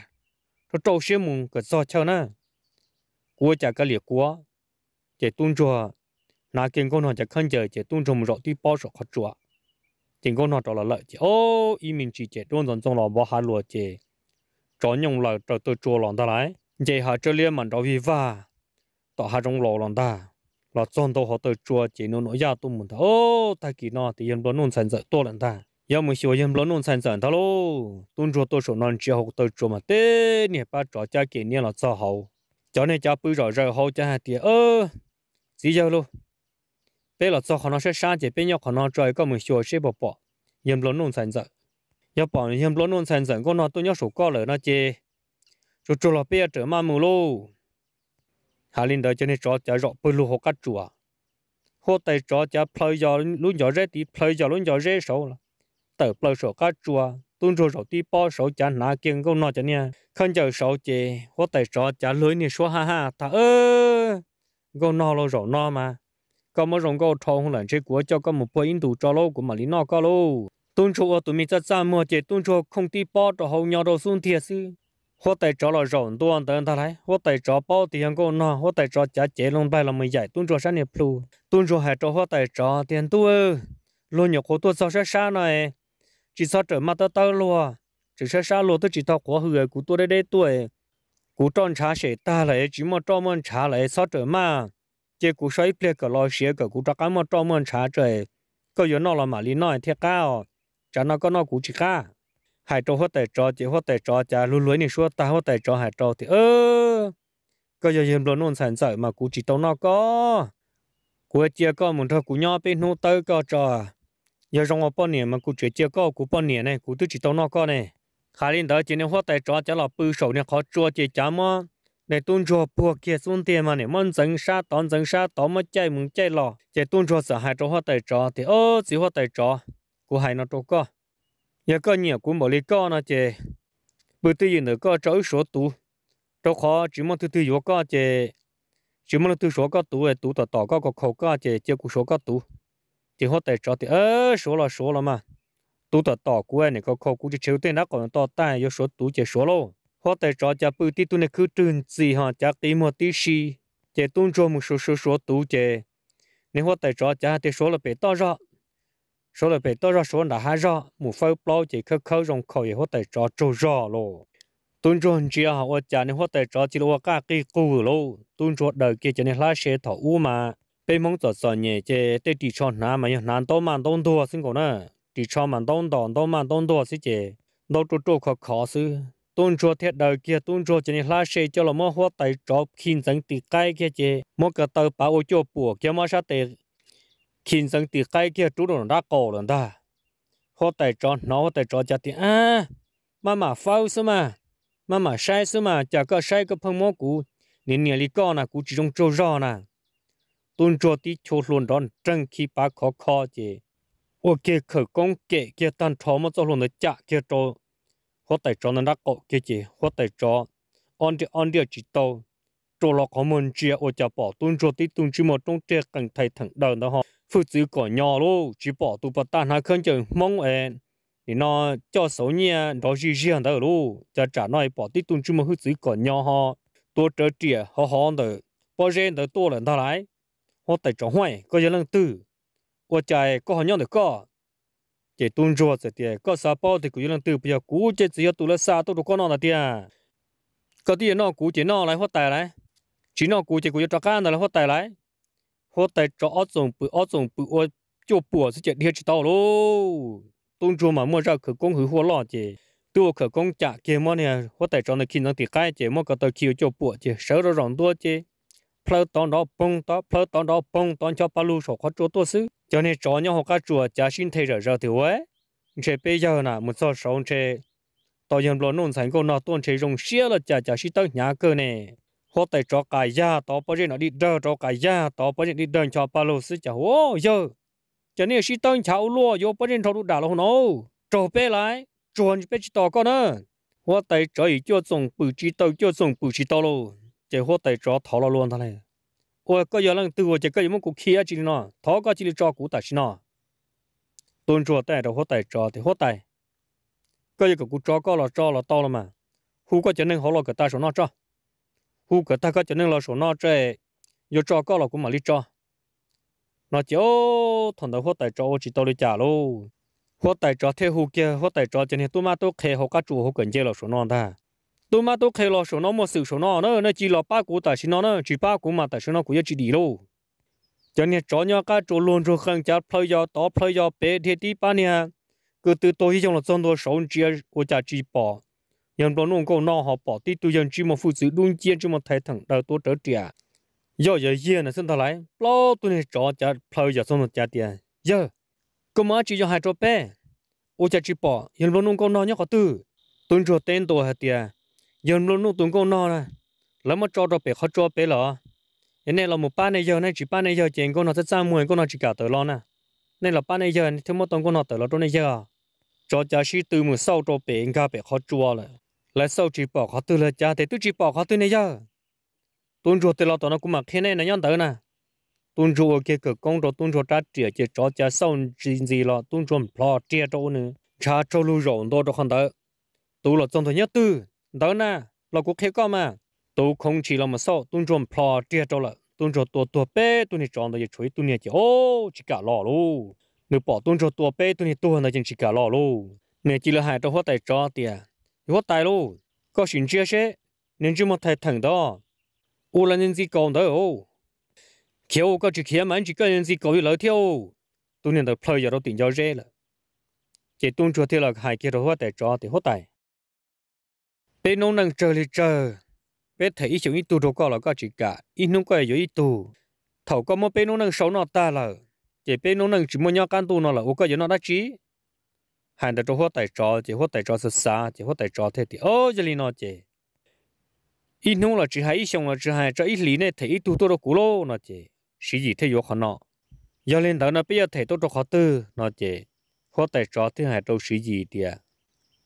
nó trâu xí mù cửa do chơi nó cua chả cái liệu cua chế tôn chùa na công nó chỉ khăn chờ chỉ tung trồng rõ tuy bao sọ khó chua công nó trở lại chỉ ô ý mình chỉ chỉ đôn dần trong lòng bỏ hạ lúa chỉ cho nhung lợi trở từ chua lòng ta lại chỉ hạ mình đó vi va tỏ hạ trong lò lòng ta là đâu họ từ chua chỉ nó nói ra tung mình ta ô ta kỳ nó thì yên luôn luôn sản dở to lần ta giờ mình xíu yên luôn luôn sản dở ta lô tung chua tôi sổ non chỉ học từ chua mà tê nè ba trò cha kỳ nè là sao hậu cho nên cha bự rồi rồi hậu cha hạt tiền ơ gì giờ luôn đây là do khả năng sẽ sáng chế bên nhau khả năng trời có một số sẽ bỏ bỏ yếm lo nôn sản dở yếm bỏ yếm lo nôn sản dở có nó tôi nhớ số có lời nó chê chú chú là bây giờ trở mà mù lô hà linh đời cho nên chó chả rõ bơi lù hồ cắt chùa hồ tay chó chả plei giờ luôn giờ rét thì plei giờ luôn giờ rét sầu là tờ plei sầu cắt chùa tuôn rồi rồi tí bao sầu chả nã kiêng câu nọ cho nha không chờ sầu chê hồ tay chó chả lưới nè số ha ha ta ơ câu nọ lo rõ nọ mà có mà rong có thong lần chế quốc cho có một bộ in đủ cho lô của mà lý nó có lô tôn chủ ở tụi mình ra ra mua chế tôn chủ không tí bỏ cho hậu nhau đồ xuống thiệt sư hoa tài cho là rộng tuần tận ta thấy hoa tài cho bao tiền cô nó hoa tài cho trả chế lông bay là mình giải tôn chủ sáng nghiệp lù tôn chủ hệ cho hoa tài cho tiền tu luôn nhiều khổ tôi sau sẽ xa này chỉ sao trở mặt tao tao luôn chỉ sẽ xa lô tôi chỉ tao quá hư của tôi đây đây tuổi cú tròn trả sẽ ta lại chỉ mà tròn mà trả lại sao trở mà chế cú soi ple cái lo xía cái cú trắc mà trâu mòn chả chơi có yếu nó là mà lý nói thiệt cao chả nó có nó cú chỉ cả hai trâu hết tài trò chỉ hết tài trò chả lú lúi này xua ta hết tài trò hai trâu thì ơ có yếu hiểm luôn sản sợi mà cú chỉ tao nó có cú chia có mình thôi cú nhỏ bên nô tới cái trò giờ trong một bao nhiêu mà cú chơi chia có cú bao nhiêu này cú tôi chỉ tao nó có này hai lên đó chỉ nên hết tài trò chả là bự sầu này khó chua chỉ chả mà này tôn cho bùa kia xuống tiền mà này mong dân sa tón dân sa tón mới chạy muốn chạy lò chạy tôn cho sợ hai chỗ hoa tài trò thì ô chỉ hoa tài trò của hại nó cho co giờ có nhiều cũng bỏ đi co nó chạy bữa tư gì nữa co trở số tủ chỗ khó chỉ mong thứ tư vô co chạy chỉ mong thứ số co tủ là tủ tỏ tỏ co có khẩu co chạy chưa cũng số co tủ chỉ hoa tài trò thì ơ số là số là mà tủ tỏ tỏ của này có khẩu cũng chỉ chiếu tên đó còn to tai vô số tủ chạy số luôn hoa tại trò chả bự tí tu này cứ trừng gì họ chả tí một tí xì chế tuôn cho một số số số tú chế nếu hoa tại trò chả thì số là bể to rõ số là bể to rõ số là hai rõ một phao bao chế khâu khâu rồng khẩu hoa tại trò trâu rõ lô tuôn cho anh chị họ hoa chả nếu hoa tại trò chỉ là cả cái cù lô tuôn cho đời kia cho nên lá xe thọ u mà bên mong tỏ sợ nhẹ chế tê đi cho nà mà nhá nàn to màn đông thua xin cổ nè đi cho mà đông đòn to mà đông thua xin chế đâu chỗ chỗ khó khó xứ tôn cho thế đời kia tôn cho chỉ là xe cho là mò hoa tay cho kinh dân tỷ cái kia chứ mò cái tàu bảo cho bùa kia mà sao tệ kinh dân tỷ cái kia chủ động đã cổ rồi ta hoa tay cho nó tay cho chả thì à mà mà phao số mà mà mà sai xí mà chả có sai cái phong mò cũ nên nhà lý con là cũ chỉ trong chỗ rõ nè tôn cho thì chỗ luôn đón trăng khi bà khó khó chứ ok khởi công kệ kia tan thó mà cho luôn nó chả kia cho 或者找那个姐姐，或者找按照按照指导，做了我们只我就把动作的动作嘛，动作更太疼到的哈，负责管 nhà 咯，只把都把单还看见忙诶，你那叫手呢，老是是很到咯，就找那一把的动作嘛，负责管 nhà 哈，多这点好好的，把人的多人他来，或者找换，个人能得，我在各行业的个。để tuân rùa giờ tiền có sao bao thì cũng lần tự bây giờ cú chỉ chỉ tu là sa tu được con nó là tiền có tiền nào cú chỉ nào lại phát tài lại chỉ nào cú chỉ cú cho cá nó là phát tài lại phát tài cho ớt dùng bự ớt dùng bự ớt cho bùa sẽ chạy đi chỉ tao luôn tuân rùa mà mua ra khử công hữu hoa lọ chỉ tu khử công trả kia món này phát tài cho nó kinh nó thì cái chỉ mua cái tàu chiều cho bùa chỉ sợ nó ròng tua chỉ phơi tông đó bông đó phơi tông đó bông tông cho ba lô sổ khó chỗ tôi xứ cho nên cho nhau họ cá chùa chả xin thầy rồi rồi thì ấy chế bây giờ nè một số số chế tao nhận lo nông sản của nó tuôn chế dùng xe là chả chả xin tới nhà cơ nè họ tại chó cài da tao bây giờ nó đi đờ chó cài da tao bây giờ đi đờ cho ba lô xứ chả ô giờ cho nên xin tới cháu lúa vô bây giờ thâu đủ đà luôn nó trổ bé lại chuẩn bé chỉ tao con nữa họ tại chó ý cho dùng bự chỉ tao cho dùng bự chỉ tao luôn chỉ hoa tài cho thảo lo luôn thôi này ôi có giờ lần từ chỉ có những cuộc kia chỉ nó thảo có chỉ cho cụ tài chỉ nó tuần chùa tài rồi hoa tài cho thì hoa tài có giờ cụ cho có là cho là to rồi mà hú có cho nên họ lo cái ta số nó cho hú cái ta có cho nên lo số nó chơi yo cho có là cũng mà đi cho nó chỉ thằng đó hoa tài cho chỉ tao đi trả luôn hoa tài cho thế hú kia hoa tài cho cho nên tôi mà tôi khe họ cá chủ họ cần chơi là số nó ta tôi mà tôi khai lo số nó mà sử số nó nó nó chỉ lo ba cú tài xí nó nó chỉ ba cú mà tài xí nó cũng chỉ đi luôn cho nên chó nhau cái chỗ luôn rồi khăn chả phơi gió tỏ phơi gió bé thiệt đi ba nha cứ từ tôi trong là trong tôi sống chia của cha chỉ bỏ nhưng bọn nông công nó họ bỏ thì tôi dân chỉ một phụ sự đun chiên chỉ một thái thẳng đầu tôi trở trẻ giờ giờ yên là xin thà lại lo tôi này chó chả phơi gió xong rồi chả tiền giờ cơ mà chỉ cho hai chỗ bé ô cha chỉ bỏ nhưng bọn nông công nó nhớ có từ tôi cho tên tôi hết tiền giờ luôn nó tuần con nọ này lấy mà cho cho bé khó cho bé lọ cái này là một ba này giờ này chỉ ba này giờ chuyện con nó sẽ sang mười con nó chỉ cả tới lo nè nên là ba này giờ thêm một tuần con nó tới lo chỗ này giờ cho cha sĩ từ mùa sau cho bé anh cả bé khó chua lại lại sau chỉ bỏ khó từ là cha thì tôi chỉ bỏ khó từ này giờ tuần rồi tới lo tao nó cũng mặc thế này là nhon tới nè tuần rồi kia cực công cho tuần rồi ta chia chia cho cha sau gì gì lo tuần rồi lo chia cho nữa cha cho lưu rộng đó cho không tới tôi là trong thời nhất tư đó na là cũng khéo cơ mà tôi không chỉ là mà sao tôi chọn plò chia cho là tôi chọn tua tua bé tôi thì chọn được chuối tôi thì ô chỉ cả lò luôn nếu bỏ tôi chọn tua bé tôi thì tua là chỉ cả lò luôn nếu chỉ là hai trong hoa tài cho tiền hoa tài luôn có chuyện chia sẻ nên chỉ một thầy thằng đó ô là nhân gì còn đó khéo có chỉ khéo mà chỉ có nhân gì còn lợi theo tôi nên được plò giờ đó tiền cho dễ là chỉ tôi chọn thì là hai kia rồi hoa tài cho thì hoa tài bên nông năng chờ lì chờ bên thấy chúng ít tu đồ có là có chỉ cả ít nông có yếu ít tu thầu có mà bên nông năng xấu nó ta là chỉ bên nông năng chỉ muốn nhau can tu nó là ô có yếu nó đã chỉ hàng đã cho hoa tài trò chỉ hoa tài trò sơ xa chỉ hoa tài trò thế thì ô giờ lì nó chỉ ít nông là chỉ hai ít xong là chỉ hai cho ít lì này thấy ít tu tu đồ cũ lô nó chỉ sĩ gì thế yếu khó nọ giờ lên đó nó bây giờ thấy tu đồ khó tư nó chỉ hoa tài trò thứ hai đâu sĩ gì thì à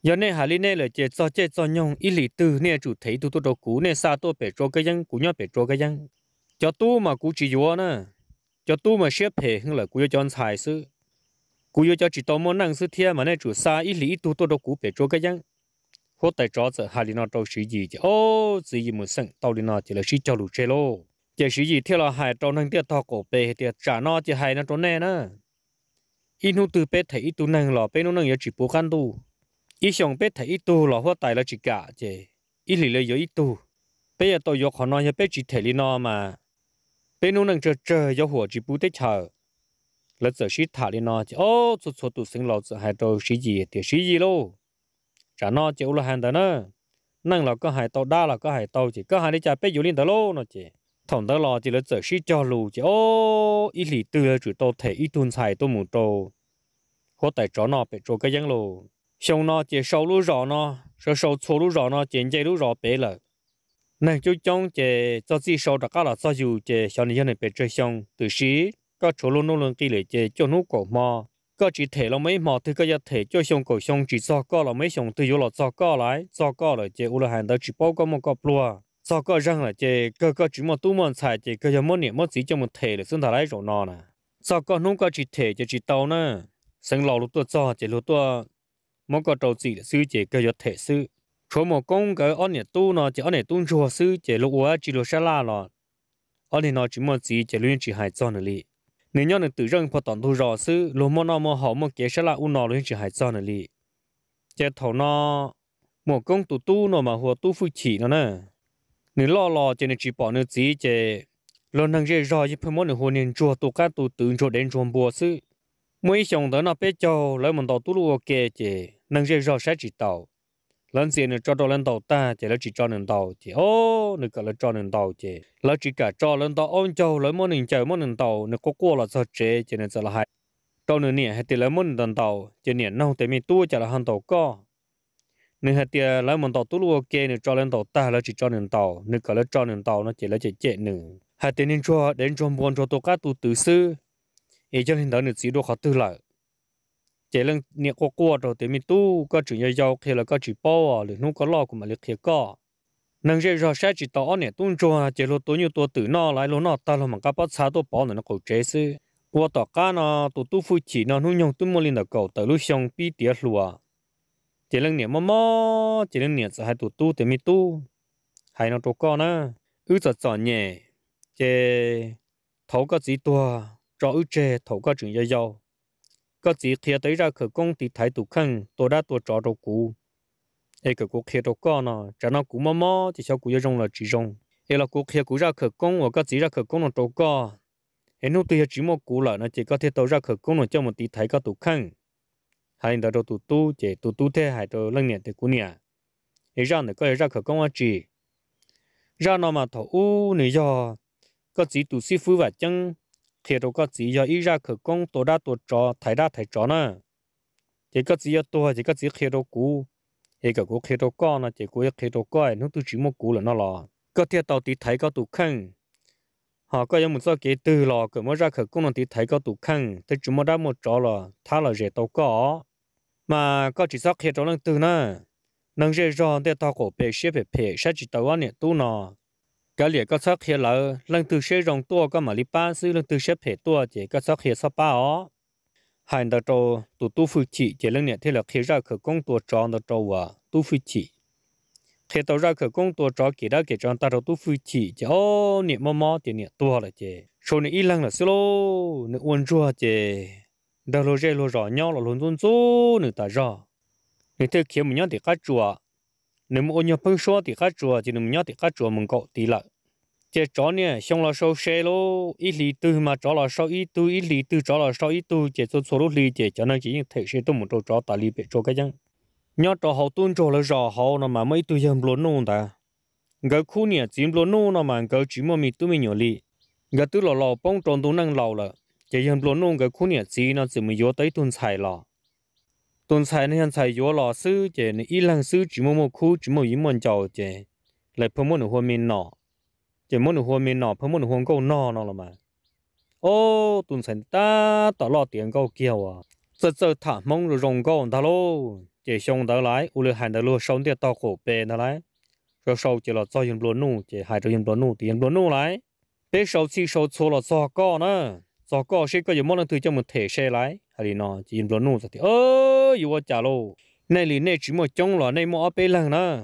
giờ này hà lý này là chế cho chế cho nhông ít lý tư này chủ thấy tu tu đồ cũ này xa tôi phải cho cái dân cũ nhau phải cho cái dân cho tu mà cũ chỉ vô nè cho tu mà xếp hệ hơn là cũ cho anh tài sư cũ cho chỉ tao muốn năng sư thiên mà này chủ xa ít lý tu tu đồ cũ phải cho cái dân hốt tại chỗ giờ hà lý nó đâu sử gì chứ ô gì gì muốn sẵn tao lý nó chỉ là sử cho lũ chơi lô chỉ sử gì theo là hai trong năng tiệt thọ cổ bề tiệt trả nó chỉ hai nó trốn nè nè ít nụ từ bề thấy tu năng lò bề nụ năng giờ chỉ bố can tu ít xong bé thấy ít tu lò hoa tài là chỉ cả chứ ít lì lì rồi ít tu bé giờ tôi dục họ nói cho bé chỉ thấy lì nó mà bé nu nâng chờ chờ cho หัว chỉ bút tết chờ lỡ giờ sĩ thả lì nó chứ ô số số tụ sinh lò giờ hai tôi sĩ gì thì sĩ gì lô chả nó chứ là hàng đó nữa nương là có hai tàu đa là có hai tàu chứ, có hai đứa cha bé dù lên đó lô nó chứ thằng đó lò chỉ là giờ sĩ cho lù chứ ô ít lì tư là chỉ tôi thấy ít tu, xài tôi muốn tôi hoa tài chó nó bé chỗ cái giang lô xong nó chỉ sâu lú rõ nó rồi sâu chỗ lú rõ nó chỉ dây lú rõ bể lợ này chú chong chỉ cho chỉ sâu đặc là cho dù chỉ sau này này bể chơi xong từ xí có chỗ lú nô lương kia lệ chỉ cho nú cổ mò có chỉ thể là mấy mò thì có giá thể cho xong cổ xong chỉ cho có là mấy xong từ yếu là cho có lại cho có lại chỉ u là hàng đó chỉ bao có một cặp lúa cho có răng là chỉ cơ cơ chỉ một tu mòn xài chỉ cơ giờ muốn niệm muốn gì cho một thể để xưng thà lấy rồi nọ nè cho có nú có chỉ thể cho chỉ tàu nè sáng lò lúc tôi cho chỉ lúc tôi một cái trâu chỉ sư chỉ cái giọt thể sư chỗ một công cái ông này tu nó chỉ ông này tu chùa sư chỉ lúc qua chỉ lúc xa la nó ông này nó chỉ một chỉ chỉ luyện chỉ hài cho nó li nếu nhau này tự dân phát tận thu rõ sư lúc mà nó mà họ mà kế xa la u nó luyện chỉ hai cho nó li chỉ nó một công tu tu nó mà hồ tu phu chỉ nó nè nếu lo lo chỉ nên chỉ bỏ nữa chỉ chỉ lần thằng dễ rõ chỉ phải muốn hồ nên chùa tu cá tu tự chùa đến chùa bùa sư mỗi sáng đó nó bé cho lấy mình tàu tú lúa kê chị nâng dây rau sẽ chỉ tàu lần tiền nữa cho đồ lên tàu ta chỉ lấy chỉ cho nên tàu chị ô nữa cả lấy cho nên tàu chị lấy chỉ cả cho lên tàu ôm châu lấy món nên chơi món nên tàu nữa có cua là sợ chế cho nên sợ là hại tàu nữa nè hay tiền lấy món nên tàu chỉ nè nâu tại mình tua chả là hàng tàu co nữa hay tiền lấy món tàu tú lúa kê nữa cho lên tàu ta lấy chỉ cho nên tàu nữa cả lấy cho nên tàu nó chỉ lấy chỉ chế nữa hay tiền nên cho đến cho buôn cho tàu cá tu tự sư ấy cho hiện đó là chỉ đồ khó tư lại chỉ lần niệm qua qua rồi thì mình tu có chuyện nhau giàu khi là có chuyện bao à thì nó có lo cũng mình là khi có nâng dây rồi sẽ chỉ tỏ nè tuôn cho chỉ lo tối như tôi tự nó lại lo nó ta lo mà các bác xã tôi bỏ nó cầu chế sư qua tỏ cá nó tụ tu phu chỉ nó nu nhung tu mua linh đầu cầu tới lúc xong bị pi tía lùa chỉ là niệm mơ mơ chỉ là sẽ hai tụ tu thì mình tu hay nó tụ con á ư giờ chọn nhẹ chỉ thấu cái gì tua cho ưu chế thầu có chuyện dây dầu. Có chỉ khi tới ra khởi công thì thái tụ khăn, tôi đã tôi cho đồ cũ. Ê cái cuộc khi đồ có nó, chả nó cũ mò mò thì sao cũ dây rong là chỉ rong. Ê là cuộc khi cũ ra khởi công và có chỉ ra khởi công nó đồ có. Ê nó tuy chỉ một cũ là nó chỉ có thể tàu ra khởi công nó cho một tí thái có tụ khăn. Hai đứa đồ tụ tu, chỉ tụ tu thế hai đứa lăng nhẹ thì cũ nhẹ. Ê ra nữa có ra khởi công là chỉ. Ra nó mà thổ u nữa do, có chỉ tụ sư chân thì đồ có chỉ cho ít ra khử công tổ đa tổ trò thải đa thải trò nè chỉ có chỉ tổ chỉ có chỉ khi đồ cũ chỉ cái cũ khi đồ con là chỉ cũ khi đồ con nó tu chỉ một cũ là nó lò có thiệt tàu tí thấy có tụ khăn họ có giống một số cái từ lò cứ mới ra khử công là tí thấy có tụ khăn thì chúng mới đã một trò là thá là rẻ tàu có mà có chỉ sót khi đồ là từ nè nâng rẻ ròn để tàu cổ bề xếp bề bề sẽ chỉ tàu anh tu nọ cái liệt có sắc hiện là lần từ xe rồng tua có mà lý ba sư lần từ xe phê tua chỉ có sắc hiện sắp ba ó hành đạo trâu tụ tu phụ chỉ chỉ lần này thì là khi ra khởi công tua tròn đạo trâu và tu phụ chỉ khi tàu ra khởi công tua tròn kỳ đó kỳ tròn ta đầu tu phụ chỉ chỉ ô niệm mò mò thì niệm tua số này là xí lô nữa uốn chua chỉ đạo lô dây lô rõ nhau là luôn luôn chú nữa ta rõ nếu thế kiếm mình nhớ nếu mà nhớ phân số thì khác chùa thì nếu nhớ thì khác chùa mình cậu tí lại chế chó nè xong là sau xe lô ít lì tư mà chó là sau ít tư ít lì tư chó là sau ít tư chế số số lúc lì chế cho nên chỉ những thể xe tôi một chỗ chó tà lì bị chỗ cái chăng nhớ chó hậu tuân chỗ là rõ hậu nó mà mấy tư dầm luôn nôn ta cái khu nè chiếm luôn nôn nó mà cái chỉ mà mình tôi mình nhỏ lì cái tư lò lò bông tròn tôi năng lò là chế dầm luôn nôn cái khu nè chỉ nó chỉ mình vô tới tuần xài lò tuần sai nên sai yếu lò sư chế nên ít lần sư chỉ một một khu chỉ một ý muốn giàu chế lại phân một hoa miền nọ chế một hoa miền nọ phân một hồ câu nọ nọ rồi mà ô tuần sai ta tỏ lò tiền câu kiều à giờ giờ thả mông rồi rồng câu ta lô chế xong tới lại u lừa hành tới lừa sống tiền to cổ bề ta lại rồi sau chế lò cho yên bluôn nụ, chế hai cho yên bluôn nụ, tiền bluôn nụ lại bé sau chỉ sau số lò cho gạo nữa cho gạo sẽ có gì mỗi lần thứ cho một thể xe lại hay nọ, nó chỉ yên bluôn nu thì ơ yêu chả lô này lì này chỉ một trong lọ này ở bên lăng nè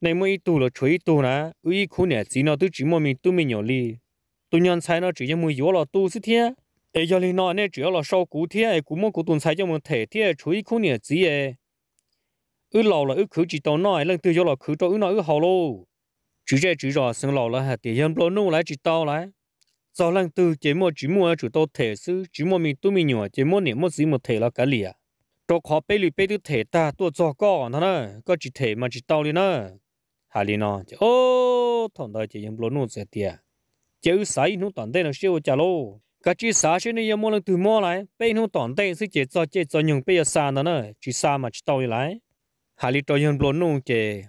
này mua ít tu là chuối tu nè uy khu nè chỉ nó tu chỉ mua mình tu mình nhỏ lì tu nhân sai nó chỉ cho mua yếu là tu xí thế ai giờ lì nó này chỉ là sau cú thế ai cú mua cú tuần sai cho mua thể chú chuối khu nè chỉ ấy ư lò là ư khử chỉ tao nói lần từ yếu là khử cho ư nó ư hậu lô Chú ra chú rõ sừng lò là hạt tiền nhân lo nô lại chỉ tao lại do lần từ chỉ mua chỉ mua chủ tao thể sư chỉ mua mình tu mình nhỏ chỉ mua niệm mua gì một thể là cả lì à tôi khó bê lì bê tư thể ta tôi cho có nó nè có chỉ thể mà chỉ tao đi nè hà lì nó chứ ô thằng đó chỉ yếm lỗ nụ xe tiệt chứ sai nụ toàn đây nó siêu chả lô cái chỉ sai chứ này yếm mua lần từ mua lại bê nụ toàn đây sẽ chỉ cho chỉ cho nhung bê giờ xa nó nè chỉ xa mà chỉ tao đi lại hà lì tôi yếm lỗ nụ chứ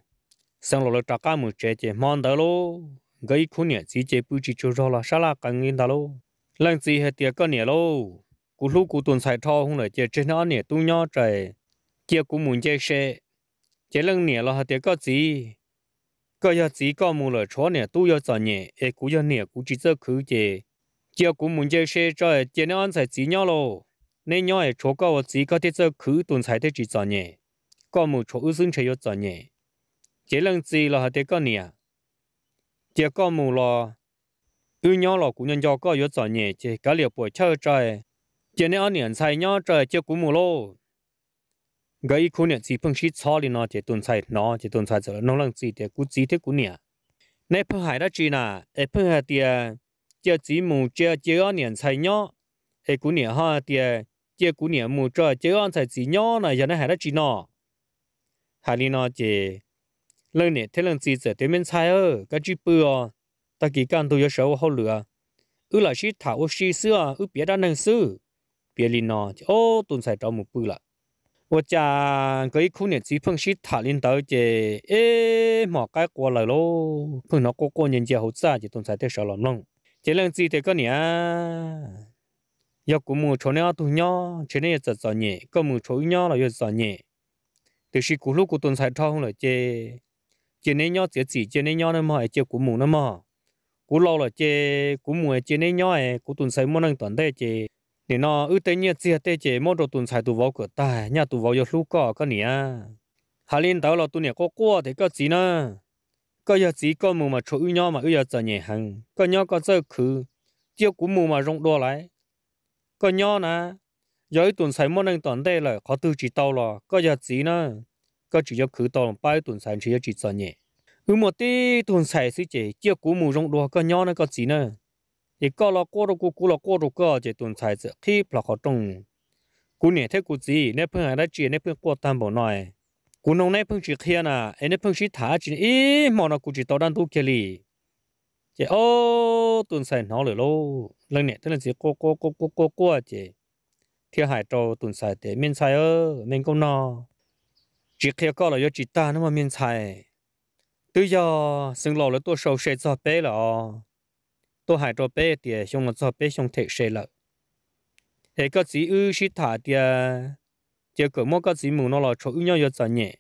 xong rồi lỗ trả cả một chế chứ mòn đó lô gây khu nhà chỉ chế bự chỉ cho rồi là sao là càng nghiên đó lô lần gì hết tiệt có nhà lô cú lú cú tuần sai thao không nè chỉ trên nó nè tu nhau trời chỉ cú muốn chơi xe chỉ lần nè là hạt tiền có gì có giờ gì có mù là chó nè tu giờ giờ nè e cú giờ nè cú chỉ cho khứ chỉ chỉ cú muốn chơi xe trời chỉ nó ăn xài gì nhau lo nên nhau e chó có gì có thể sợ khứ tuần sai thế chỉ giờ nè có mù chó ư sinh chơi giờ giờ nè chỉ lần gì là hạt tiền nè chỉ có mù là ư nhau là cú nhân do có giờ giờ nè chỉ cả liệu buổi chơi trời chỉ nên ăn niệm xài nhau trời chưa cú mù lô gây cú niệm gì phong shit cho thì nó chỉ tuần xài nó chỉ rồi nó làm gì thì cú gì thế cú niệm nè phong hải đó chỉ là ở phong hải thì chỉ chỉ mù chỉ ăn niệm xài nhau ở cú niệm ha thì chỉ cú niệm mù trời ăn xài gì nhau này giờ hải đó chỉ nó hải đi nó chỉ lần này thế lần gì giờ thế mình cái chữ ta kỳ can tôi nhớ sâu hậu lửa ư là shit thảo shit xưa ư biết đã năng xưa 别哩呢，哦，蹲在找木布了。我家搿一可能只碰是塔领导者，哎，马该过来咯，碰到过过年节后子就蹲在得少了弄，这两子得个年，要古木穿了多鸟，穿了也只少年，古木穿鸟了也少年，就是古路古蹲在炒了这，今年鸟这子，今年鸟那么，这古木那么，古老了这，古木这年鸟哎，古蹲在么能蹲得这。你那有得你只得这么多东西都挖个大，你都挖要路高个你啊，还领导了多年个过的个子呢，个要子个木嘛出一鸟嘛又要怎样行，个鸟个走去，只古木嘛融落来，个鸟呢，有一顿菜没能断得了，可都知道了，个要子呢，个只要去到摆顿菜只要只怎样，有么的顿菜是这只古木融落个鸟那个子呢？一个了过了过过了过了个这顿菜子，去不好中。古年太古子，那朋友来接那朋友过单不耐，古农那朋友去看呐，哎那朋友去他去，咦，毛那估计到单都去哩。这哦，顿菜闹了喽，人呢，他那是过过过过过过这，天海州顿菜的面菜哦，面公孬，只看高了要几单那么面菜，对呀，生老了多少谁咋背了啊？tôi hại cho bé thì xong cho bé xong thể xe lợi thế cái gì ư sĩ thả thì chỉ có mỗi cái gì mù nó là chỗ nhau giờ chọn nhẹ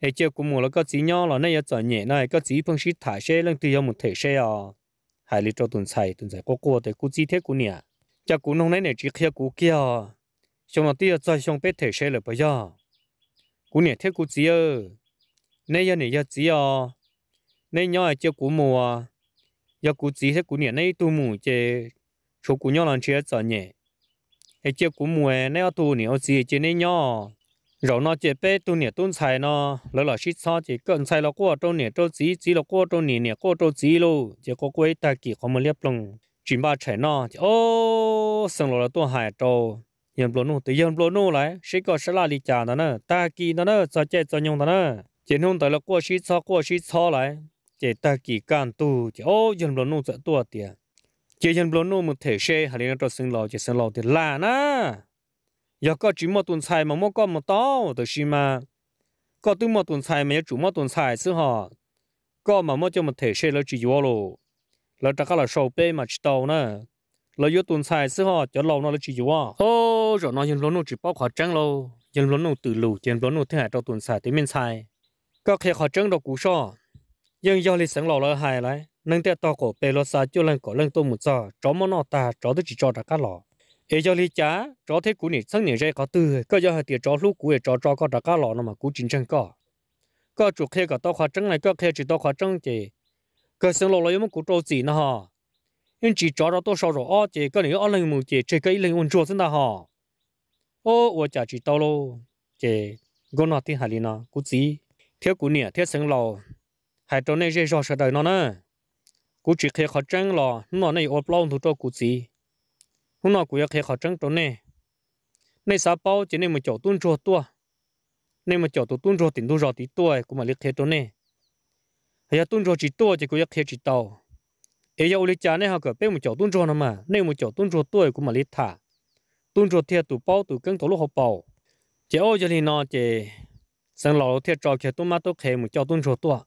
thế chỉ có mù là cái gì nhau là nay giờ chọn nhẹ này cái gì phong sĩ thả xe lên thì một thể xe à hại lý cho tuần sai tuần sai có qua thì cứ chỉ thế cũng nhẹ chắc cũng nông này này chỉ khi cũng kia xong là tia cho xong bé thể xe là bây giờ cũng nhẹ thế cũng chỉ ơ nay giờ này giờ chỉ à nay nhau là chưa cũng mù à giờ cụ chỉ thế cụ niệm này tu mù chế chỗ cụ nhau làm chơi sợ nhẹ cái chế cụ mù này tu niệm gì chế này nhau rồi nó chế bé tu niệm tu xài nó lỡ là xịt sao chế cận xài là qua tu niệm tu chỉ chỉ là qua tu niệm niệm qua tu chỉ luôn chế có quấy ta kỳ không mà liếp lòng chuyện ba trẻ nó ô sừng lỗ là tu hải trâu yếm lỗ nô tự yên bồ nô lại sẽ có sẽ là lý trả đó, nè ta kỳ đó, nè cho chế cho nhung đó, nè chế nhung tới là qua xịt sao qua xịt sao lại chế ta kỳ can tu chế ô dân lo nu sợ tua tiệt chế dân lo nu một thể xe hà liên cho sinh lo chế sinh lo thì là na giờ có chỉ một tuần xài mà mỗi có một tao được xí mà có tu một tuần xài mà chủ một tuần xài chứ họ có mà mỗi cho một thể xe là chỉ vô lo là ta có là sầu bê mà chỉ tàu nè là vô tuần xài chứ họ cho lâu nó là chỉ vô ô rồi nó dân lo nu chỉ bao khó trắng lâu dân lo nu từ lù dân lo nu thế hệ cho tuần xài thì miền xài có khi khó trắng đâu cú sao nhưng do lịch sáng lò lỡ hài lại nên tẹt to cổ bề lô sa, chưa lần cổ lần tôi một giờ cho món nọ ta cho tôi chỉ cho đã cá lò ấy do lý chá chó thế cú nhỉ sáng nhỉ dây có tư có do hai tiệt chó lúc cú ấy chó chó có đã cá lò nó mà cú chính chân có có chuột khe cả to khóa trắng này có khe chỉ to khóa trắng chỉ cơ sáng lò lỡ yếm cú trâu gì nữa ha nhưng chỉ cho ra tôi sau rồi ó chỉ có nếu ó lần một chỉ chỉ cái lần uốn chuột xin ta ha ô tôi chả chỉ to lô chỉ gôn nọ thì hà lý nó cú gì thiếu cú nhỉ thiếu sáng lò thái trâu này dễ cho sợ đời nó nè cú chỉ khi khó trăng lò nó này ốp lông thủ cho cú gì hôm nọ cú khi khó trăng trâu này này sao bao chỉ này mà chỗ tuôn trâu tua này mà chỗ tu tuôn cho tỉnh tu rõ tí tua cũng mà liệt thế trâu này hay là tuôn cho chỉ tua chỉ cú khi chỉ tàu ấy giờ lấy cha này họ cởi bên một chỗ tuôn cho nó mà này một chỗ tuôn cho tua cũng mà liệt thả tuôn cho thiệt tụ bao tụ cân tổ lúc họ bao chỉ ô cho thì nó chỉ sang lò thiệt trò kia tu ma tu khề một chỗ tuôn cho tua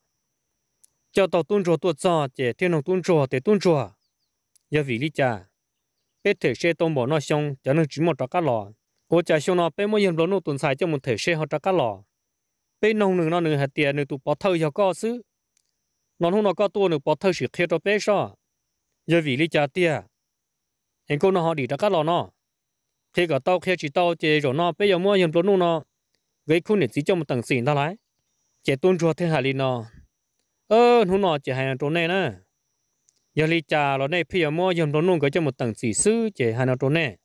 cho tàu tuôn rùa tuột giò để thiên hồng tuôn rùa để tuôn rùa giờ vì lý cha bé thể xe tôm bỏ nó xong cho nên chỉ một trò cá lò ô cha xong nó bé mới dùng lỗ nô tuần xài cho một thể xe họ trò cá lò bé nông nương nó nương hạt tiền nương tụ bỏ thơi cho co xứ nó không nó có tua nương bỏ thơi sự kia cho bé sao giờ vì lý cha tia hình cô nó họ đi trò cá lò nó khi cả tàu khi chỉ tàu chơi rồi nó bây giờ mua dùng lỗ nó gây khu nền chỉ cho một tầng xỉn ta lái chế tuôn rùa thế hà lý nó ơ nó nọ chỉ hay chỗ này nè giờ lý trà nó này phía mua dùng đồ nung cái cho một tầng chỉ sư chỉ hay nó chỗ này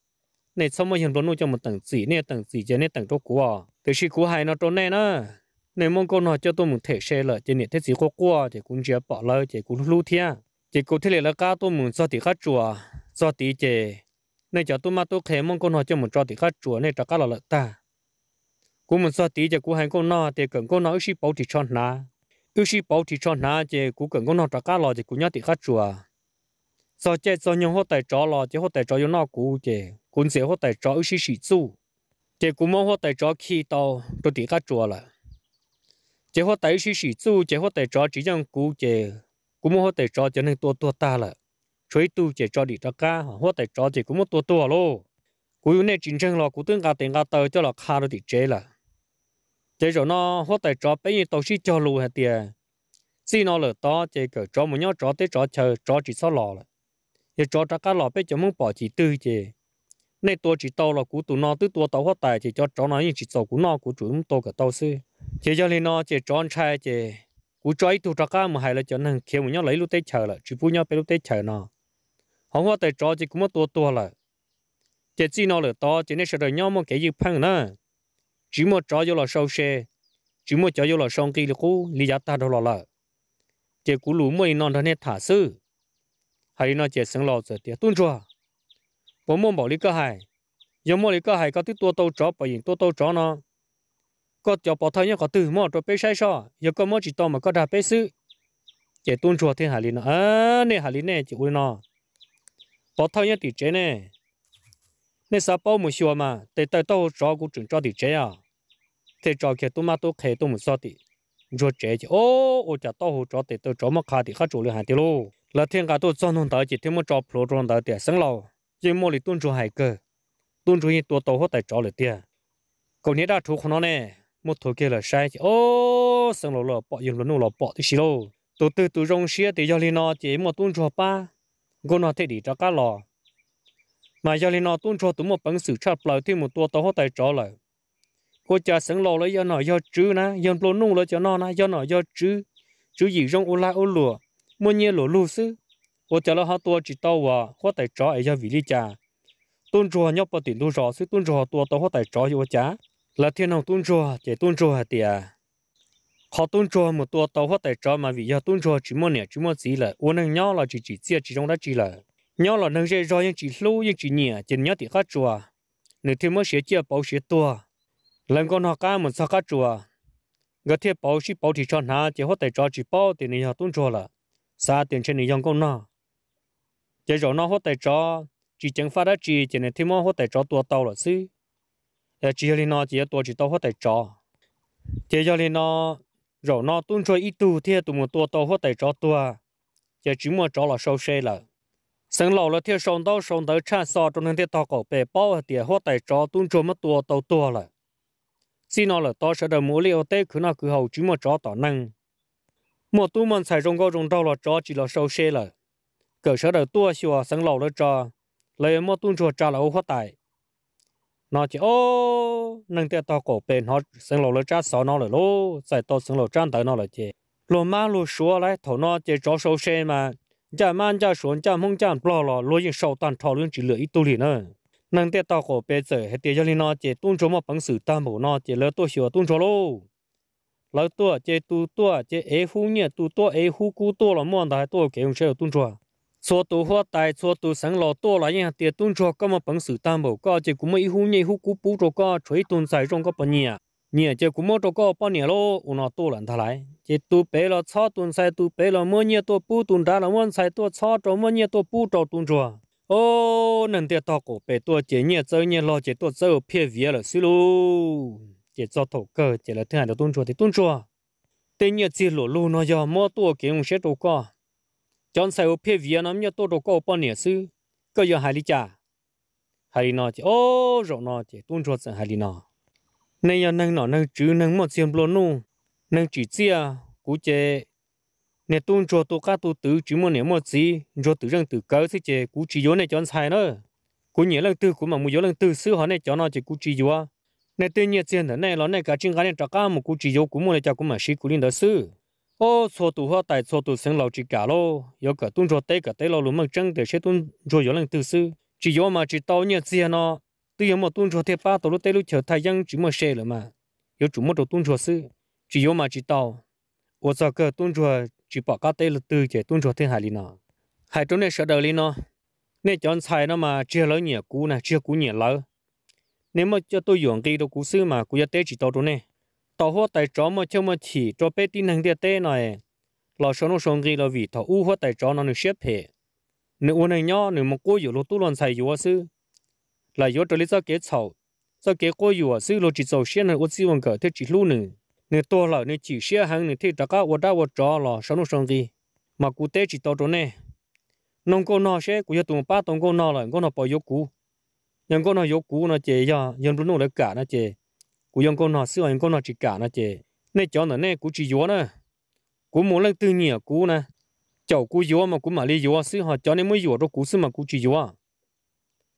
này xong mà dùng đồ nung cho một tầng chỉ này tầng chỉ chỉ này tầng chỗ của từ khi của hay nó chỗ nè này mong con họ cho tôi một thể xe lợi trên này thế gì có qua thì cũng chỉ bỏ lỡ chỉ cũng lưu thiên chỉ cũng thế này là cá tôi muốn cho thì khác chùa cho tí chỉ này cho tôi mà tôi khé mong con họ cho một cho thì khác chùa này cho là lợi ta cũng muốn cho tí chỉ cũng hay con nọ thì cần con nọ chỉ bảo thì cho nó ưu sĩ bảo trì cho nó chứ cũng cần có nó trả cá lo chứ cũng nhớ thì khác chùa sau chết sau những hốt tài trò lo chứ hốt tài trò yếu nó cũ chứ cũng sẽ hốt tài trò ưu sĩ sử dụng chứ cũng mong hốt tài trò khi tàu tôi thì khác chùa là chế hốt tài sĩ sử dụng chứ hốt tài trò chỉ những cũ chứ cũng mong hốt tài trò cho nên tua tua ta là chuối tu chứ trò đi trả cá hốt tài trò thì cũng muốn tua tua luôn cú này chính chân là cũng tướng cả tiền cả tờ cho là khá được thì chế là chế rồi nó hốt tại chó bây giờ tàu xí cho lù hạt tiền xí nó lở to chế cỡ chó một nhóc chó tới chó chờ chó chỉ sáu lò lại giờ chó trả cá lò bây giờ muốn bỏ chỉ tư chế nên tôi chỉ tàu là cú tụ nó tứ tua tàu hốt tại chỉ cho chó nó như chỉ tàu của nó cú chủ chúng tôi cả tàu sư chế cho nên nó chế chó ăn trai chế cú chó ấy tụ trả cá mà hay là cho nên khi một nhóc lấy lúc tới chờ là chỉ phụ nhóc bây lúc tới chờ nó không hốt tại chó chỉ cũng mất tua tua lại chế xí nó lở to chế nên sợ đời nhau mà cái gì phăng nữa chỉ một chó vô là sâu xe chỉ một chó vô là xong kỳ là cú lý giá ta đâu là lợ chỉ cú lú mày non thân hết thả sư hay nó chỉ sáng lò giờ tiệt tuôn chua bố mồm bảo lý cơ hài giờ mua lý cơ hài có tí tua tàu chó bởi yên tua tàu chó nó có chó bỏ thay nhá có từ mò cho bé sai so giờ có mò chỉ to mà có đà bé sư chỉ tuôn chua thế hài lý nó à nè hài lý nè chỉ uốn nó Bảo thay nhá tỷ chế này nên sao bao một xíu mà để tới đâu cho cũng chuẩn cho thì à thế cho kia tụi mà tụi khé tụi một sao thì cho chế ô ô chả tao cho để tôi cho mà khai thì khác chủ lưu hàng thì luôn là thiên cả tôi cho nó tới thêm một cho pro trong tới tiền sáng lâu chỉ mua thì tuân chủ hải cơ tuân chủ hiện tôi tao hết tại cho lại tiền còn nhớ đã thuộc nó nè một thôi kia là sai chứ ô sáng lâu là bỏ dùng luôn là bỏ thì xí lâu tôi từ từ rong xía thì do lý nó chỉ một tuân chủ ba cô nó thế đi cho cá mà giờ lên nó tuôn cho tụi một bằng sự chập lại thêm một tua tao hốt tay trở lại cô cha sẵn lo lấy do nó do chứ na giờ lo nung lo giờ nó na giờ nó giờ chứ chứ gì rong ô la ô lùa mua nhẹ lỗ lù sư cô cha lo hát tua chỉ tao à hốt tay trở lại giờ vì lý cha tuôn cho nhóc bao tiền tuôn rõ sư tuôn cho tua tao hốt tay trở lại cha là thiên hồng tuôn cho chỉ tuôn cho hạt tiền họ tuân cho một tua tàu hết tại cho mà vì giờ tuân cho chỉ muốn nè chỉ muốn gì là uống ăn nhau là chỉ chỉ chia chỉ trong đó chỉ là nhau là nâng dây rồi nhưng chỉ lưu nhưng chỉ nhỉ chỉ nhớ thì khác chùa nếu thêm mới sẽ chia bảo sửa tua lần con họ cá mình sao khác chùa gạt thiết bảo chỉ bảo thì cho nó chỉ hốt tài cho chỉ bảo thì này họ tuân chùa là xa tiền trên này dòng con nó chỉ rồi nó hốt tài cho chỉ chẳng phát đã chỉ chỉ này thêm mới hốt tài cho tua tàu là xí chỉ lên nó chỉ tua chỉ tàu hốt tài cho chỉ cho nó rồi nó tuân chùa ít tu thiết tụi một tua tàu hốt tài cho tua chỉ chỉ mua cho là sâu xe là 从老了天上到上头场，下中的稻谷被包了，电火在着，动作没多都多了。再拿了当时的磨料对它那过后，就没着打嫩。麦多们在庄高中到了，着急了收收了。这时候多少啊，老了家来麦多们在了有带。那就哦，能的稻谷被火，从老了家上来了咯，在到从老镇头那里去。老麦路说来，他那在招收收们。cha man cha xuống cha mong cha bỏ lò lối những sầu tàn thọ luôn chỉ lựa ít tuổi liền nữa năng tiệt tao khổ bây giờ hết tiệt cho nên nó chỉ tuôn số một bằng sử tam bổ nó chỉ lỡ tôi sửa tuôn số lô lỡ tôi chỉ tu tôi chỉ ai phu nhẹ tu tôi ai phu cú tôi là mòn đại tôi kêu sửa tuôn số số tu hoa tài số tu sinh lò tôi là những tiệt tuôn số có một bằng sử tam bổ có chỉ cũng mấy phu nhẹ phu cú bù cho có 吹 tuôn xài trong có bao nhiêu nhẹ chứ cũng mất có bao nhiêu lo u nó tu lần thà lại chỉ tu bé lô cho tuần sai tu bé lô mỗi nhẹ tu bu tuần ra là mỗi sai tu cho cho mỗi nhẹ tu bu cho tuần chùa ô nên tiệt tao cổ bé tu chỉ nhẹ chơi nhẹ lo chỉ tu chơi phe vía là xí lu chỉ cho thổ cơ chỉ là thằng hai là tuần chùa thì tuần chùa tên nhẹ chỉ lô lu nó giờ mỗi tu kiếm ông sẽ tu co chọn sai ở phía vía nó nhẹ tu tu co bao nhiêu xứ cơ giờ hai lý cha hai lý nó chỉ ô rồi nó chỉ tuần chùa sẽ hai lý nó nên giờ nâng nọ nâng chữ nâng một xiêm luôn nu nâng chữ chia cú chế nè tuôn cho tôi cá tôi tự chữ một nè một gì cho tự rằng tự cớ thế chế cú chỉ vô này cho anh xài nữa cú nhớ lần tư cú mà mua vô lần tư xứ họ này cho nó chỉ cú chỉ vô nè tự nhiên tiền thế này là này cả chuyện cái này trả cá một cú chỉ vô cú muốn này cho cú mà sĩ cú linh đó xứ ô số tụ họ tại số tụ sinh lầu chỉ cả lo có cả tuôn cho tây cả tây lầu luôn mà chân để sẽ tuôn cho vô lần tư xứ chỉ vô mà chỉ tao nhiên tiền nó tôi có một tuần cho thế ba tổ lúc tây lúc chờ thay dân chỉ một xe rồi mà có chủ một đầu tuần cho sư chỉ có mà chỉ tàu ở sao cơ tuần cho chỉ bỏ cá tây lúc tư chỉ tuần cho thế hải lý nó hải trong này sợ đời lý nó nên chọn xài nó mà chia lỡ nhẹ cũ nè chia cũ nhẹ lỡ nếu mà cho tôi dùng cái đồ cũ sư mà cũ giờ tê chỉ tàu trong này tàu hoa tại chỗ mà cho mà chỉ cho bé tin hàng địa tê này lão số nó sống gì lão vị thọ u hoa tại chỗ nó được xếp hệ nếu uống này nhó nếu mà cô dùng lô tu lòn xài dùng sư là yếu trợ lý do kế sau do kế cô yếu sự lo chỉ sau xem này ô chỉ vòng cờ thế chỉ lưu nữa nên to là nên chỉ xe hàng nên thế tất cả ô đã ô cho là sáu nó sang đi. mà cụ tế chỉ tao chỗ này nông cô nào sẽ cụ yếu tụng ba tông cô nọ là cô nọ bỏ yếu cụ nhưng cô nọ yếu cụ nó chế ya nhưng luôn nó cả nó chế cụ nhưng cô nào xưa nhưng cô nọ chỉ cả nó chế nên cho nó này cụ chỉ yếu nữa cụ muốn lên tư nhỉ cụ nè cháu cụ yếu mà cụ mà lấy yếu xưa họ cho nên mới yếu đó cụ xưa mà cụ chỉ yếu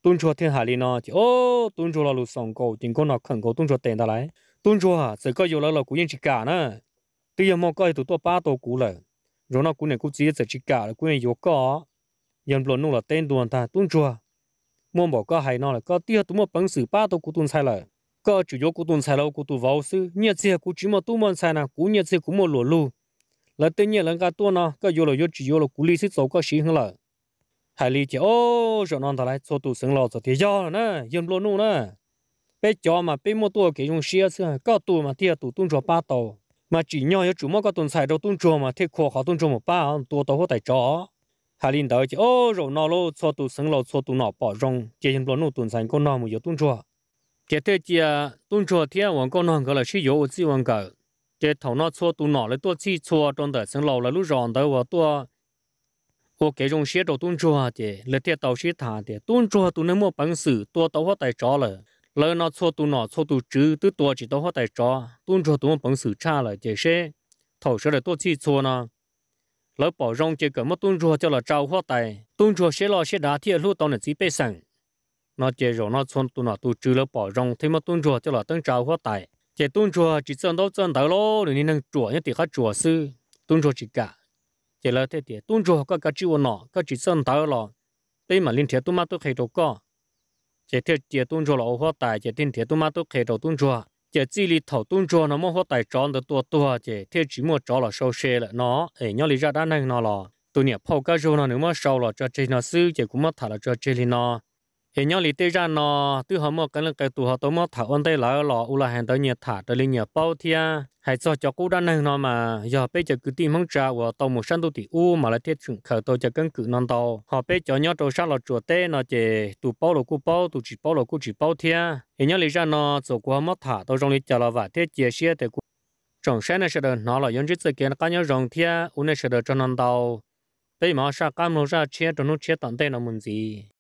tuân chúa thiên hạ li nó chỉ ô tuân chúa là lũ sòng cổ chính con nó khẩn cổ tuân chúa tiền ta lại tuân chúa à sẽ có nhiều là cũng yên chỉ cả nữa tuy mà coi tụi tôi ba tổ cũ lời rồi nó cũng này cũng chỉ sẽ chỉ cả là cũng nhiều có yên luôn nó là tên tuần ta tuân chúa mua bỏ có hay nó là có tiếc tụi mà bằng sự ba tổ cũ tuân sai lời có chủ yếu của tuần sai lâu của tụi vào sư nhiệt gì của chỉ mà tụi mình sai nào cũng nhiệt gì cũng một lỗ lù là tự nhiên là cái tuần nó có nhiều là nhiều chủ yếu là cũng lý sự tổ có sĩ hơn lời 海里姐哦，说让他来做赌神老子跌价了呢，人不弄呢。被家嘛，被么多给用鞋子，搞赌嘛，跌赌动作八刀，嘛只鸟也主么个动菜都动作嘛，太阔好动作么八，多到好在家。海里头姐哦，说那喽做赌神老做赌脑包容，这人不弄动菜个那么有动作。这太姐动作天王个那个了是有自己玩个，这头那做赌脑了多去做，装的成老了路上头我多。xe xe tàu đồ mua 我给种些着蹲住下的，来点到些他的蹲住下都能没本事，多到我带着了。lỡ nó cho tụi nó cho tụi chứ tụi tôi chỉ tao có tài cho tụi cho tụi bằng sự cha lại để xe thầu xe là tôi chỉ cho nó lỡ bỏ rong chỉ cần mất tụi cho cho là trao hoa tài tụi cho xe lo xe đá thiệt lúc tao là chỉ bê sẵn nó chỉ rồi nó chôn tụi nó tụi chứ lỡ bỏ rong thêm mất tụi cho cho là tăng trao hoa tài chỉ tụi cho chỉ chân đâu chân đầu rồi nên năng chùa nhất thì khác chùa sư tụi cho chỉ cả chỉ là thế thì tuân chủ các cái chữ nọ các chữ sơn tao lọ đây mà linh thiết tuân ma tôi khai đầu có chỉ thiết chỉ tuân chủ là hoa tài chỉ thiên thiết tuân ma tôi khai đầu tuân chủ chỉ chỉ lý thầu tuân chủ nó mới hoa tài tròn được tua tua chỉ thiết chỉ mua tròn là sâu xe là nó ấy nhau lý ra đã này nó lọ tôi nhớ phao cá rô nó nếu mà sâu là cho chơi nó sư chỉ cũng mất thà là cho chơi nó hiện nhau lý tê ra nó từ họ một cái là cái tụ họ tôi mất thảo ôn tê là lọ u là hàng tới nhiệt thả tới linh nhiệt bao thia hãy cho cho cú đan nó mà giờ bây giờ cứ tìm mong trà và tàu một sân tu tỷ u mà lại thiết chuẩn khởi tôi cho cân cử non tàu họ bây giờ nhau trâu sao là chùa tê nó chỉ tụ bao là cú bao tụ chỉ bao là cú chỉ bao thia hiện nhau lý ra nó chỗ của mất thả tôi trong lý chờ là vả thiết chia sẻ tới cú trong sáng nay sẽ được nó là những chiếc sự kiện cá nhau rồng thia u này sẽ được cho non tàu bây mà sao cam nó ra chia cho nó chia tận tê nó muốn gì